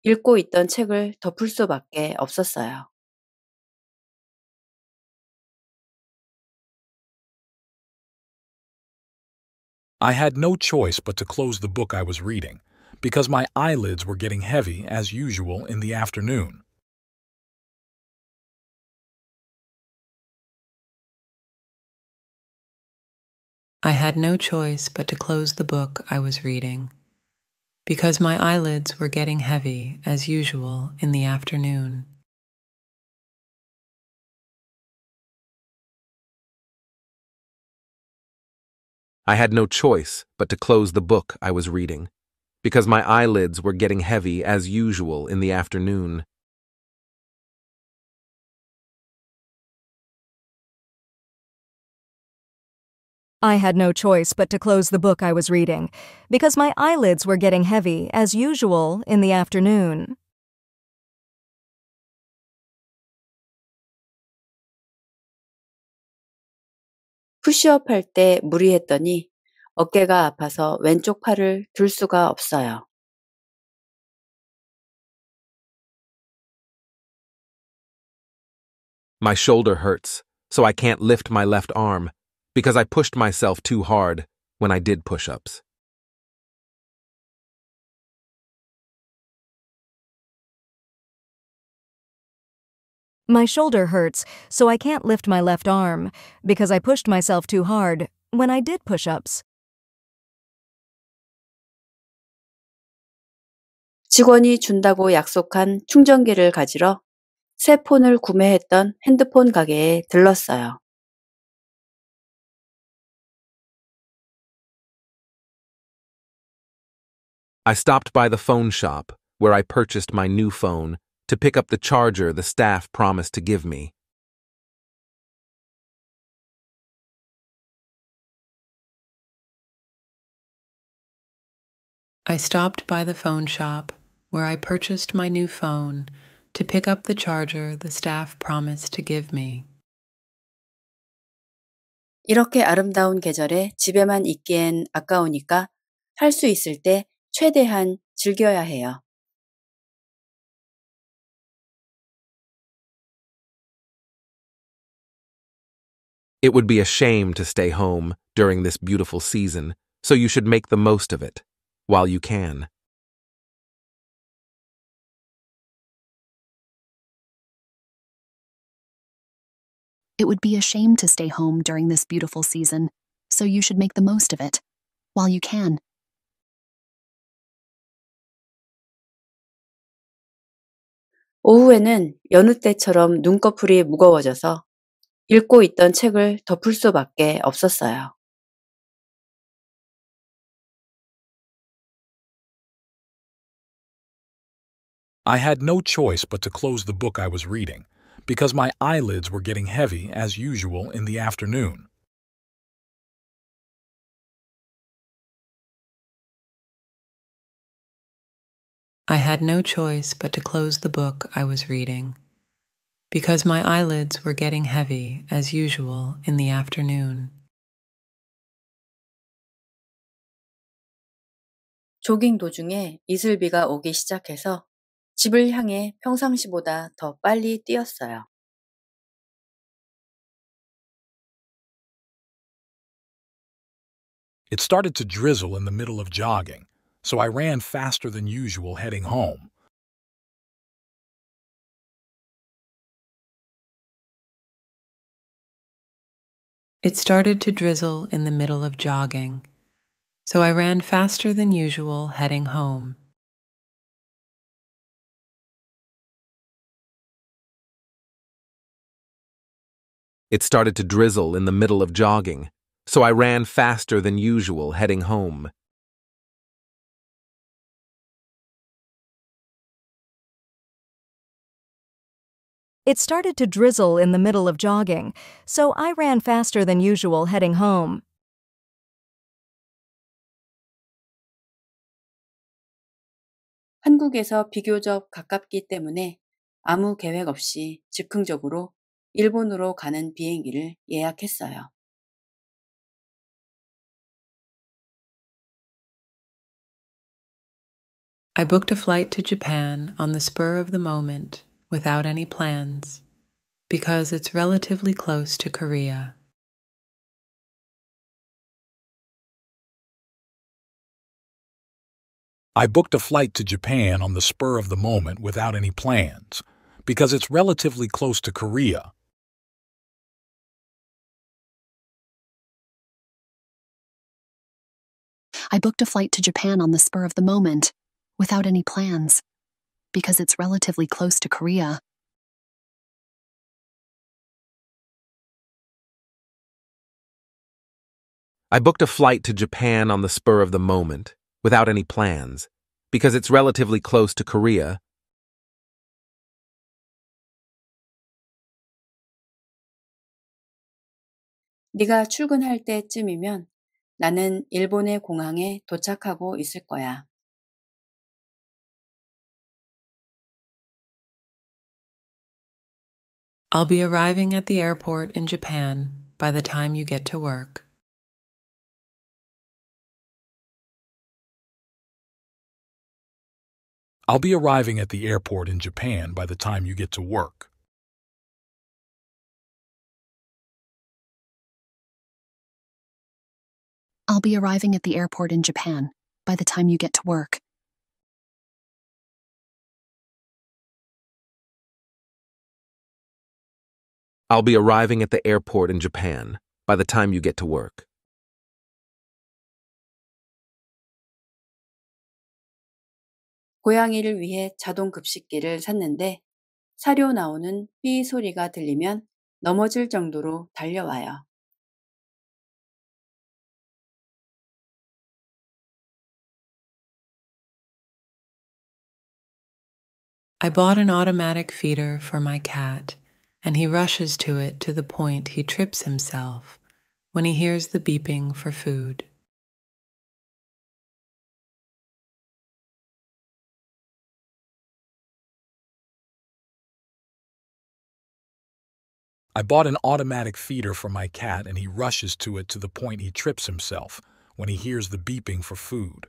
읽고 있던 책을 덮을 수밖에 없었어요. I had no choice but to close the book I was reading because my eyelids were getting heavy, as usual, in the afternoon. I had no choice but to close the book I was reading, because my eyelids were getting heavy, as usual, in the afternoon. I had no choice but to close the book I was reading because my eyelids were getting heavy as usual in the afternoon. I had no choice but to close the book I was reading, because my eyelids were getting heavy, as usual, in the afternoon. 푸시업 할때 무리했더니 my shoulder hurts, so I can't lift my left arm because I pushed myself too hard when I did push ups. My shoulder hurts, so I can't lift my left arm because I pushed myself too hard when I did push ups. 직원이 준다고 약속한 충전기를 가지러 새 폰을 구매했던 핸드폰 가게에 들렀어요. I stopped by the phone shop where I purchased my new phone to pick up the charger the staff promised to give me. I stopped by the phone shop where I purchased my new phone to pick up the charger the staff promised to give me. 이렇게 아름다운 계절에 집에만 있기엔 아까우니까 있을 때 최대한 즐겨야 해요. It would be a shame to stay home during this beautiful season, so you should make the most of it while you can. It would be a shame to stay home during this beautiful season, so you should make the most of it, while you can. 오후에는 때처럼 눈꺼풀이 무거워져서 읽고 있던 책을 덮을 수밖에 없었어요. I had no choice but to close the book I was reading because my eyelids were getting heavy as usual in the afternoon. I had no choice but to close the book I was reading, because my eyelids were getting heavy as usual in the afternoon. 조깅 도중에 이슬비가 오기 시작해서 it started to drizzle in the middle of jogging, so I ran faster than usual heading home. It started to drizzle in the middle of jogging, so I ran faster than usual heading home. It started to drizzle in the middle of jogging, so I ran faster than usual heading home. It started to drizzle in the middle of jogging, so I ran faster than usual heading home. 한국에서 비교적 가깝기 때문에 아무 계획 없이 즉흥적으로 일본으로 가는 비행기를 예약했어요. I booked a flight to Japan on the spur of the moment without any plans because it's relatively close to Korea. I booked a flight to Japan on the spur of the moment without any plans because it's relatively close to Korea. I booked a flight to Japan on the spur of the moment, without any plans, because it's relatively close to Korea. I booked a flight to Japan on the spur of the moment, without any plans, because it's relatively close to Korea. 네가 출근할 때쯤이면 나는 일본의 공항에 도착하고 I'll be arriving at the airport in Japan by the time you get to I'll be arriving at the airport in Japan by the time you get to work. I'll be arriving at the airport in Japan by the time you get to work. I'll be arriving at the airport in Japan by the time you get to work. 고양이를 위해 자동 급식기를 샀는데 사료 나오는 삐 소리가 들리면 넘어질 정도로 달려와요. I bought an automatic feeder for my cat, and he rushes to it to the point he trips himself when he hears the beeping for food. I bought an automatic feeder for my cat and he rushes to it to the point he trips himself when he hears the beeping for food.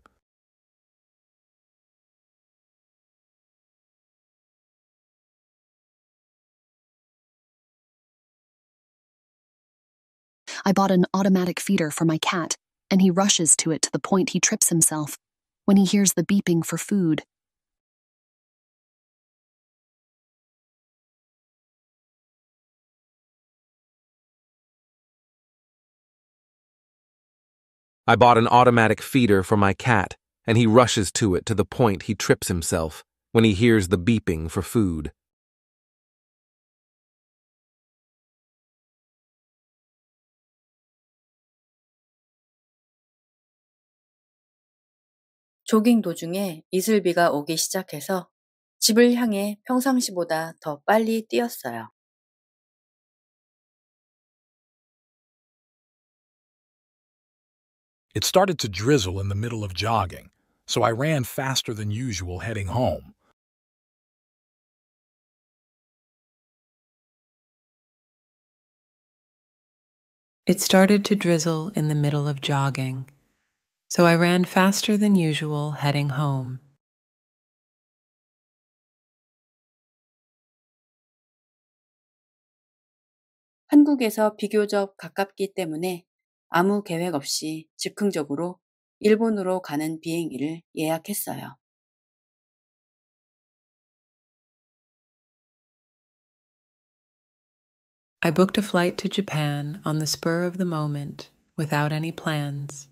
I bought an automatic feeder for my cat, and he rushes to it to the point he trips himself when he hears the beeping for food. I bought an automatic feeder for my cat, and he rushes to it to the point he trips himself when he hears the beeping for food. 조깅 도중에 이슬비가 오기 시작해서 집을 향해 평상시보다 더 빨리 뛰었어요. It started to drizzle in the middle of jogging, so I ran faster than usual heading home. It started to drizzle in the middle of jogging, so I ran faster than usual heading home. 한국에서 비교적 가깝기 때문에 아무 계획 없이 즉흥적으로 일본으로 가는 비행기를 예약했어요. I booked a flight to Japan on the spur of the moment without any plans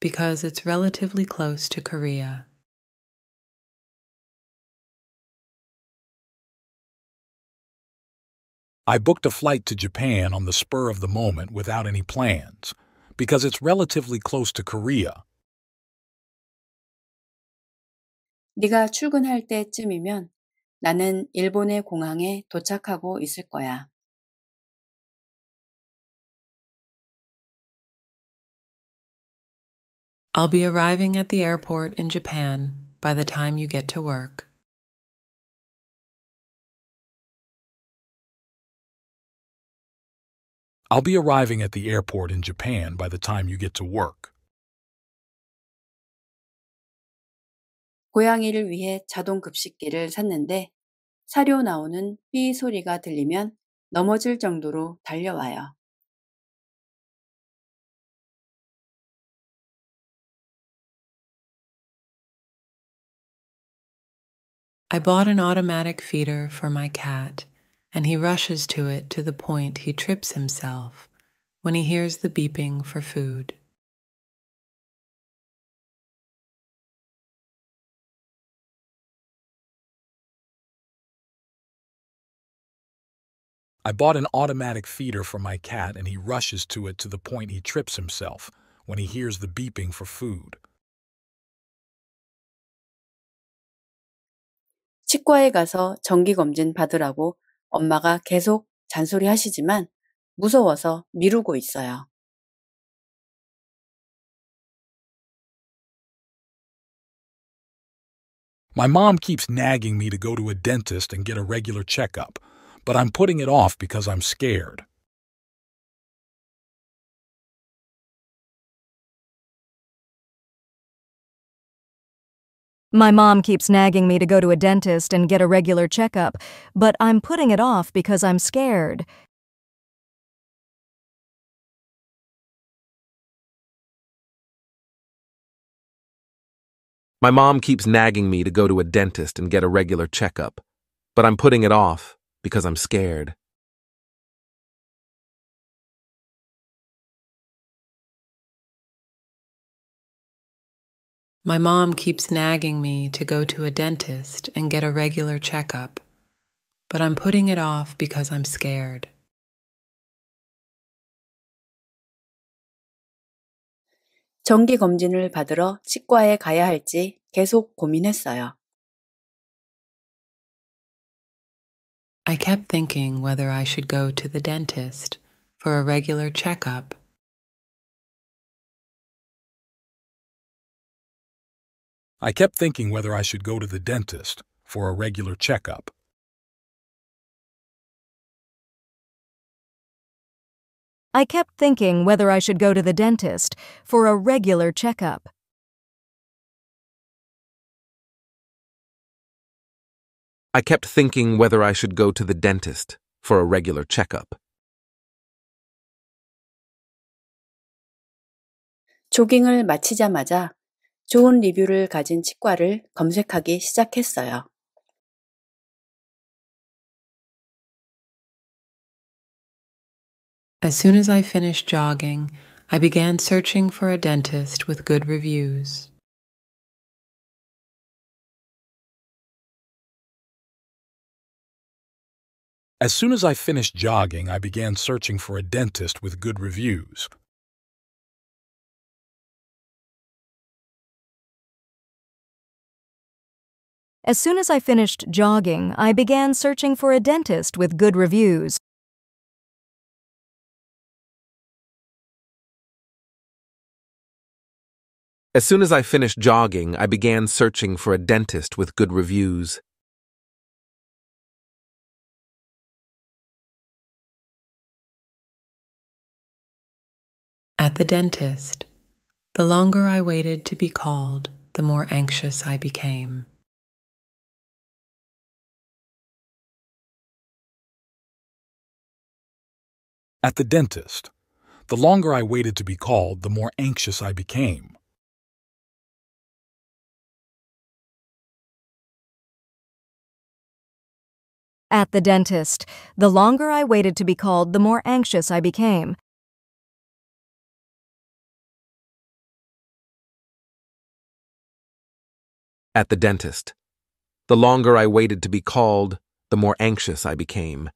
because it's relatively close to Korea. I booked a flight to Japan on the spur of the moment without any plans, because it's relatively close to Korea. 네가 출근할 때쯤이면 나는 일본의 공항에 도착하고 있을 거야. I'll be arriving at the airport in Japan by the time you get to work. I'll be arriving at the airport in Japan by the time you get to work. 고양이를 위해 자동 급식기를 샀는데 사료 나오는 삐 소리가 들리면 넘어질 정도로 달려와요. I bought an automatic feeder for my cat, and he rushes to it to the point he trips himself when he hears the beeping for food. I bought an automatic feeder for my cat and he rushes to it to the point he trips himself when he hears the beeping for food. 치과에 가서 정기검진 받으라고 엄마가 계속 잔소리 하시지만 무서워서 미루고 있어요. My mom keeps nagging me to go to a dentist and get a regular checkup, but I'm putting it off because I'm scared. My mom keeps nagging me to go to a dentist and get a regular checkup, but I'm putting it off because I'm scared. My mom keeps nagging me to go to a dentist and get a regular checkup, but I'm putting it off because I'm scared. My mom keeps nagging me to go to a dentist and get a regular checkup, but I'm putting it off because I'm scared. I kept thinking whether I should go to the dentist for a regular checkup I kept thinking whether I should go to the dentist for a regular checkup. I kept thinking whether I should go to the dentist for a regular checkup. I kept thinking whether I should go to the dentist for a regular checkup. 조깅을 마치자마자 좋은 리뷰를 가진 치과를 검색하기 시작했어요. As soon as I finished jogging, I began searching for a dentist with good reviews. As soon as I finished jogging, I began searching for a dentist with good reviews. As soon as I finished jogging, I began searching for a dentist with good reviews. As soon as I finished jogging, I began searching for a dentist with good reviews. At the dentist, the longer I waited to be called, the more anxious I became. At the dentist, the longer I waited to be called, the more anxious I became. At the dentist, the longer I waited to be called, the more anxious I became. At the dentist, the longer I waited to be called, the more anxious I became.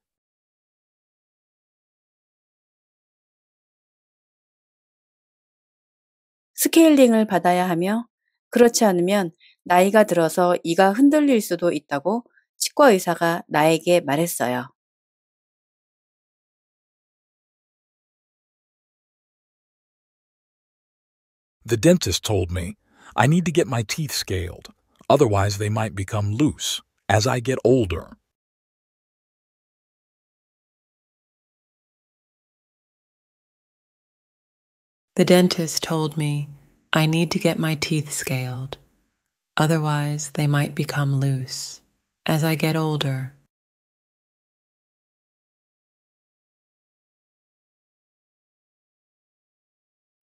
스케일링을 받아야 하며 그렇지 않으면 나이가 들어서 이가 흔들릴 수도 있다고 치과 의사가 나에게 말했어요. The dentist told me I need to get my teeth scaled, otherwise they might become loose as I get older. The dentist told me I need to get my teeth scaled, otherwise, they might become loose as I get older.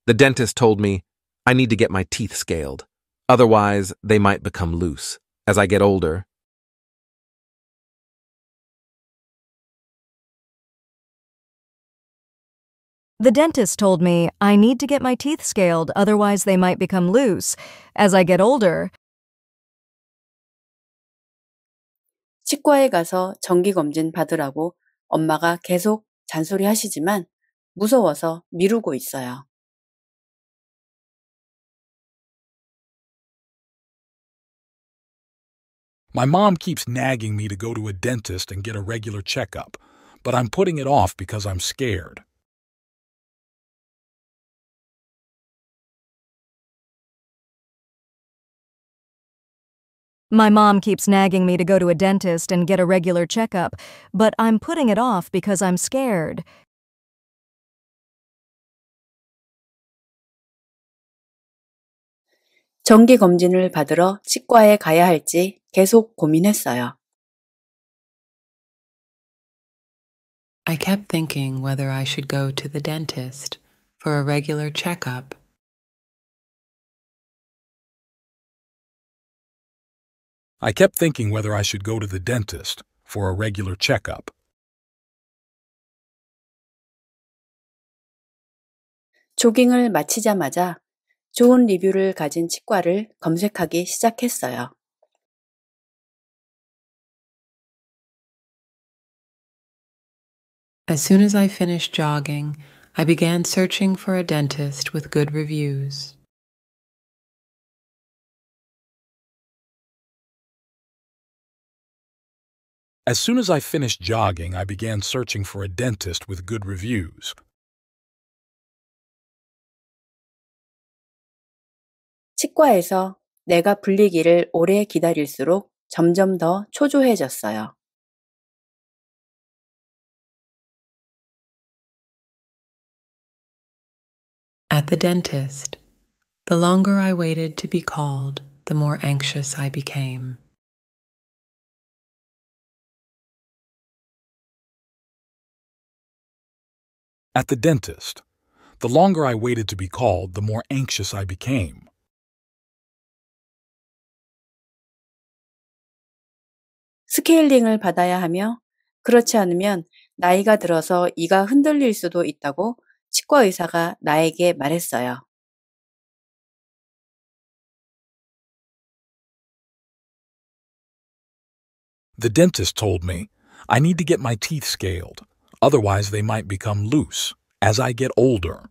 The dentist told me I need to get my teeth scaled, otherwise, they might become loose as I get older. The dentist told me I need to get my teeth scaled, otherwise, they might become loose as I get older. My mom keeps nagging me to go to a dentist and get a regular checkup, but I'm putting it off because I'm scared. My mom keeps nagging me to go to a dentist and get a regular checkup, but I'm putting it off because I'm scared. I kept thinking whether I should go to the dentist for a regular checkup I kept thinking whether I should go to the dentist for a regular checkup. 마치자마자 좋은 리뷰를 가진 치과를 검색하기 시작했어요. As soon as I finished jogging, I began searching for a dentist with good reviews. As soon as I finished jogging, I began searching for a dentist with good reviews. At the dentist, the longer I waited to be called, the more anxious I became. At the dentist, the longer I waited to be called, the more anxious I became. Scaling을 받아야 하며 그렇지 않으면 나이가 들어서 이가 흔들릴 수도 있다고 치과 의사가 나에게 말했어요. The dentist told me I need to get my teeth scaled. Otherwise, they might become loose as I get older.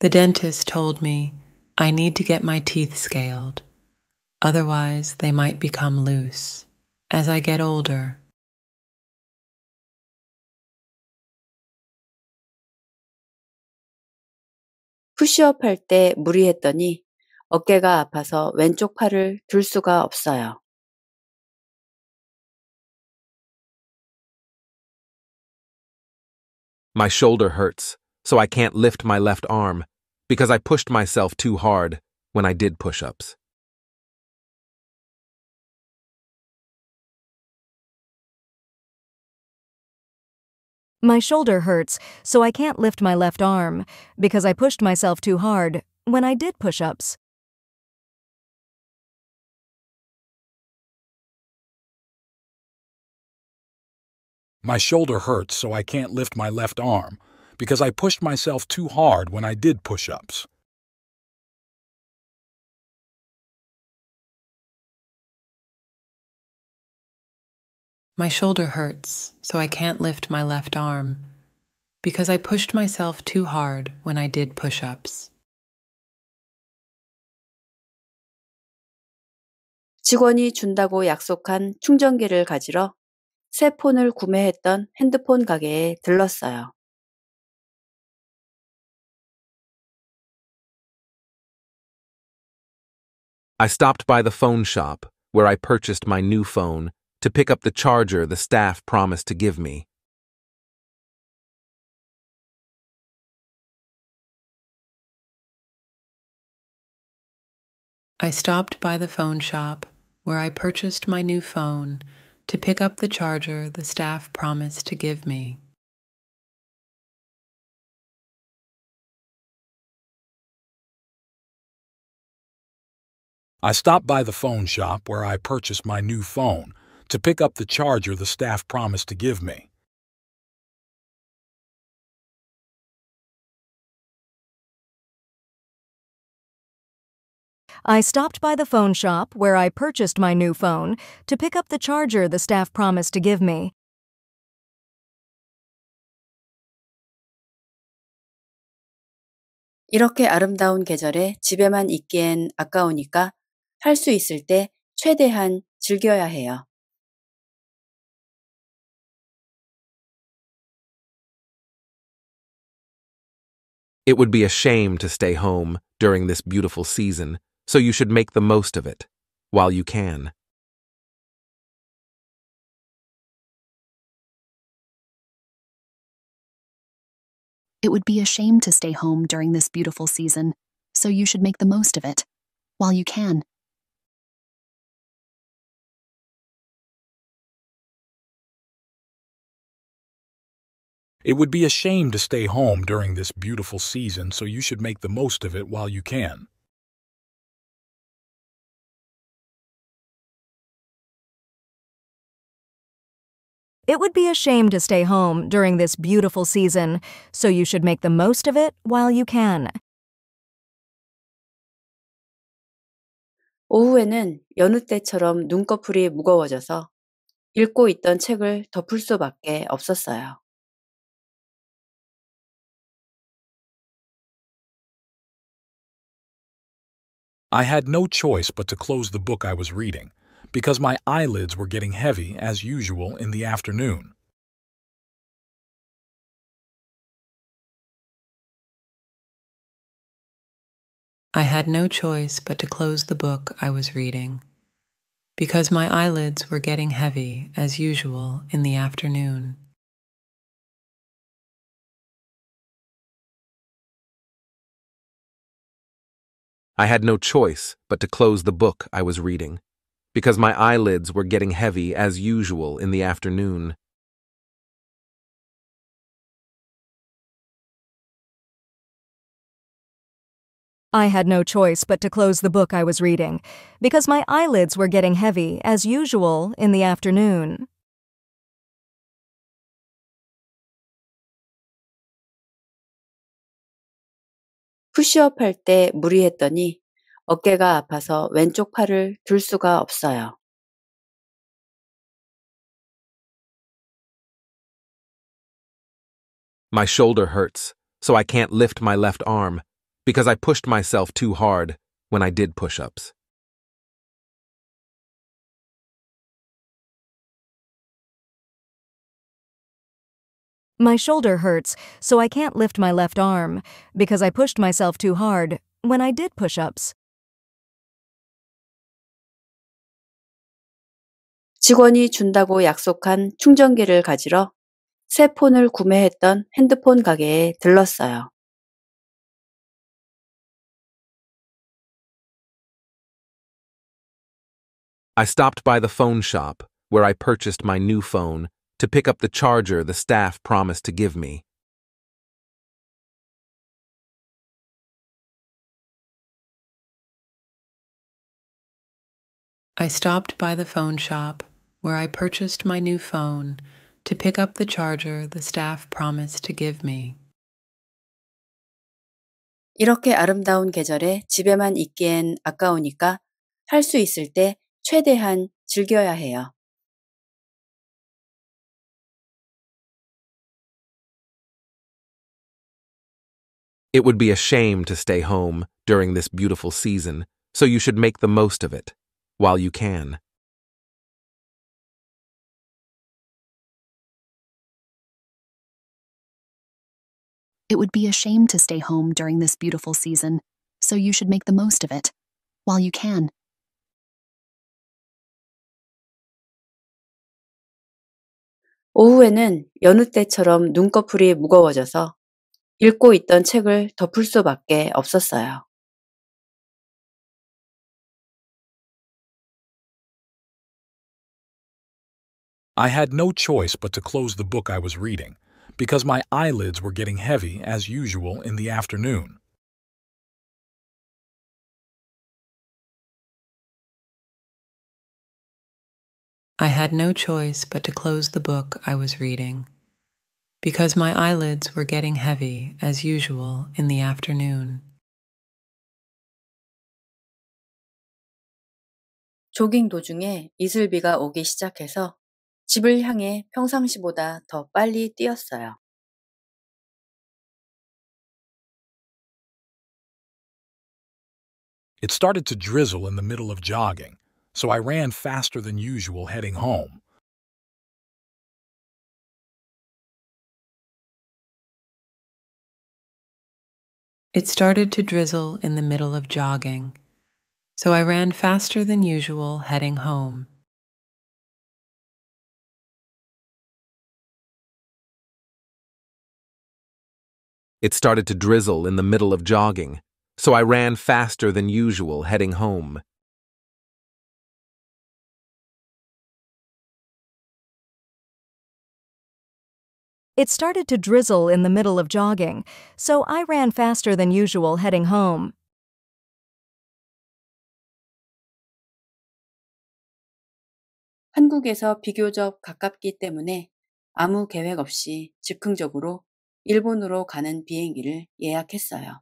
The dentist told me I need to get my teeth scaled. Otherwise, they might become loose as I get older. push 할때 무리했더니 my shoulder hurts, so I can't lift my left arm because I pushed myself too hard when I did push ups. My shoulder hurts, so I can't lift my left arm because I pushed myself too hard when I did push ups. My shoulder hurts, so I can't lift my left arm because I pushed myself too hard when I did push ups. My shoulder hurts, so I can't lift my left arm because I pushed myself too hard when I did push ups. 직원이 준다고 약속한 충전기를 가지러 I stopped by the phone shop where I purchased my new phone to pick up the charger the staff promised to give me. I stopped by the phone shop where I purchased my new phone to pick up the charger the staff promised to give me. I stopped by the phone shop where I purchased my new phone to pick up the charger the staff promised to give me. I stopped by the phone shop where I purchased my new phone to pick up the charger the staff promised to give me. It would be a shame to stay home during this beautiful season so you should make the most of it while you can. It would be a shame to stay home during this beautiful season, so you should make the most of it while you can. It would be a shame to stay home during this beautiful season, so you should make the most of it while you can. It would be a shame to stay home during this beautiful season, so you should make the most of it while you can. 오후에는 여느 때처럼 눈꺼풀이 무거워져서 읽고 있던 책을 덮을 수밖에 없었어요. I had no choice but to close the book I was reading because my eyelids were getting heavy, as usual, in the afternoon. I had no choice but to close the book I was reading, because my eyelids were getting heavy, as usual, in the afternoon. I had no choice but to close the book I was reading because my eyelids were getting heavy as usual in the afternoon. I had no choice but to close the book I was reading, because my eyelids were getting heavy, as usual, in the afternoon. 푸시업 할때 무리했더니 my shoulder hurts, so I can't lift my left arm because I pushed myself too hard when I did push ups. My shoulder hurts, so I can't lift my left arm because I pushed myself too hard when I did push ups. 직원이 준다고 약속한 충전기를 가지러 새 폰을 구매했던 핸드폰 가게에 들렀어요. I stopped by the phone shop where I purchased my new phone to pick up the charger the staff promised to give me. I stopped by the phone shop where I purchased my new phone to pick up the charger the staff promised to give me. 이렇게 아름다운 계절에 집에만 있기엔 아까우니까 있을 때 최대한 즐겨야 해요. It would be a shame to stay home during this beautiful season, so you should make the most of it while you can. It would be a shame to stay home during this beautiful season, so you should make the most of it, while you can. 오후에는 때처럼 눈꺼풀이 무거워져서 읽고 있던 책을 덮을 수밖에 없었어요. I had no choice but to close the book I was reading because my eyelids were getting heavy as usual in the afternoon. I had no choice but to close the book I was reading, because my eyelids were getting heavy as usual in the afternoon. 조깅 도중에 이슬비가 오기 시작해서 it started to drizzle in the middle of jogging, so I ran faster than usual heading home. It started to drizzle in the middle of jogging, so I ran faster than usual heading home. It started to drizzle in the middle of jogging, so I ran faster than usual heading home. It started to drizzle in the middle of jogging, so I ran faster than usual heading home. 한국에서 비교적 가깝기 때문에 아무 계획 없이 일본으로 가는 비행기를 예약했어요.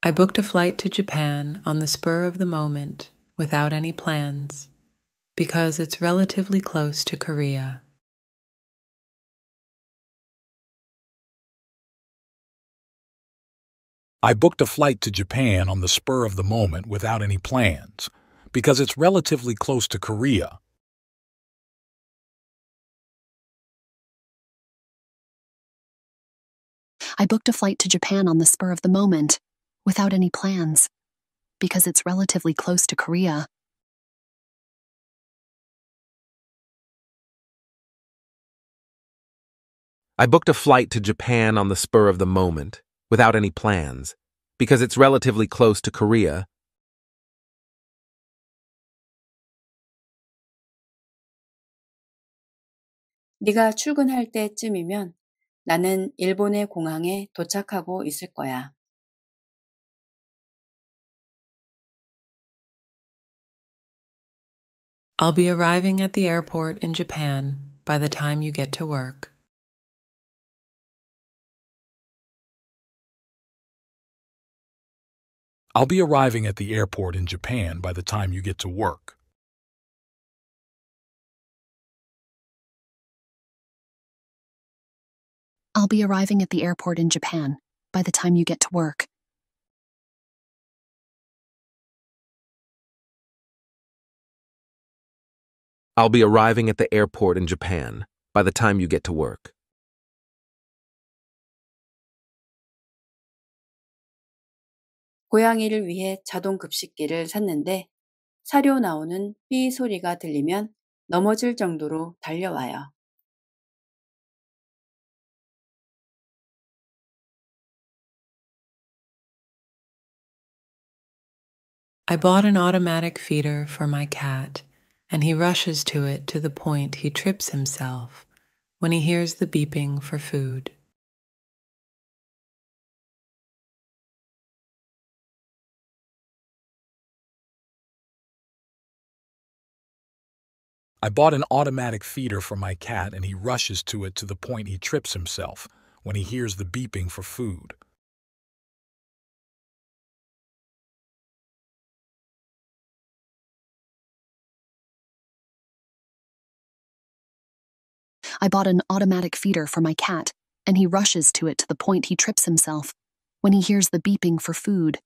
I booked a flight to Japan on the spur of the moment without any plans because it's relatively close to Korea. I booked a flight to Japan on the spur of the moment without any plans because it's relatively close to Korea. I booked a flight to Japan on the spur of the moment, without any plans, because it's relatively close to Korea. I booked a flight to Japan on the spur of the moment, without any plans, because it's relatively close to Korea. 네가 출근할 때쯤이면 나는 일본의 공항에 도착하고 있을 거야. I'll be arriving at the airport in Japan by the time you get to work. I'll be arriving at the airport in Japan by the time you get to work. I'll be arriving at the airport in Japan by the time you get to work. I'll be arriving at the airport in Japan by the time you get to work. 고양이를 위해 자동 급식기를 샀는데 사료 나오는 삐 소리가 들리면 넘어질 정도로 달려와요. I bought an automatic feeder for my cat, and he rushes to it to the point he trips himself when he hears the beeping for food. I bought an automatic feeder for my cat and he rushes to it to the point he trips himself when he hears the beeping for food. I bought an automatic feeder for my cat, and he rushes to it to the point he trips himself when he hears the beeping for food.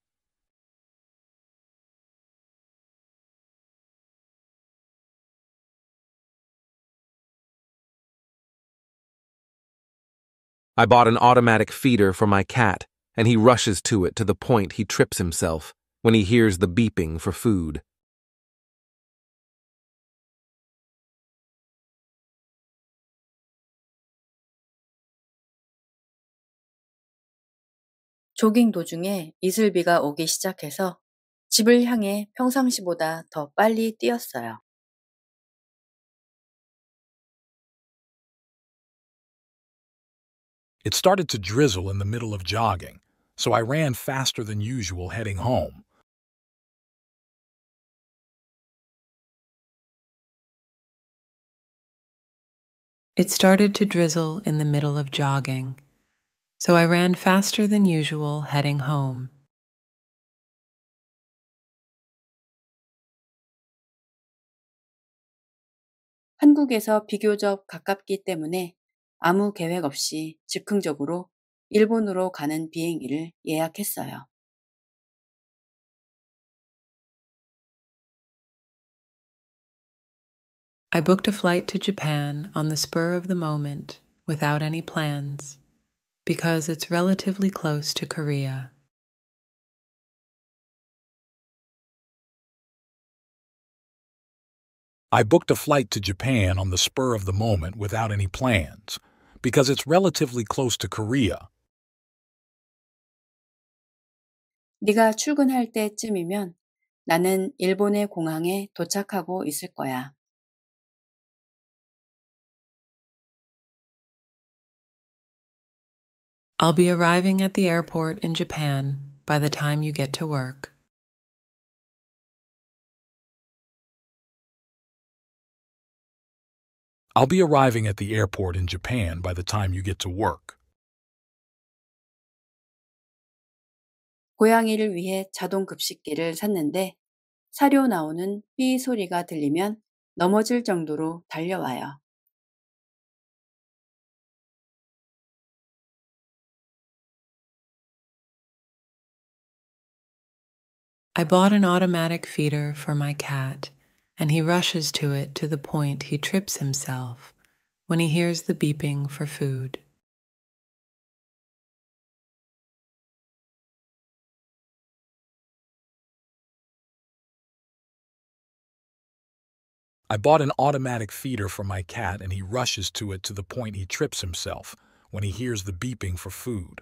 I bought an automatic feeder for my cat, and he rushes to it to the point he trips himself when he hears the beeping for food. It started to drizzle in the middle of jogging, so I ran faster than usual heading home. It started to drizzle in the middle of jogging, so I ran faster than usual heading home. I booked a flight to Japan on the spur of the moment without any plans because it's relatively close to Korea. I booked a flight to Japan on the spur of the moment without any plans, because it's relatively close to Korea. 네가 출근할 때쯤이면 나는 일본의 공항에 도착하고 있을 거야. I'll be arriving at the airport in Japan by the time you get to work. I'll be arriving at the airport in Japan by the time you get to work. 고양이를 위해 자동 급식기를 샀는데 사료 나오는 삐 소리가 들리면 넘어질 정도로 달려와요. I bought an automatic feeder for my cat, and he rushes to it to the point he trips himself when he hears the beeping for food. I bought an automatic feeder for my cat and he rushes to it to the point he trips himself when he hears the beeping for food.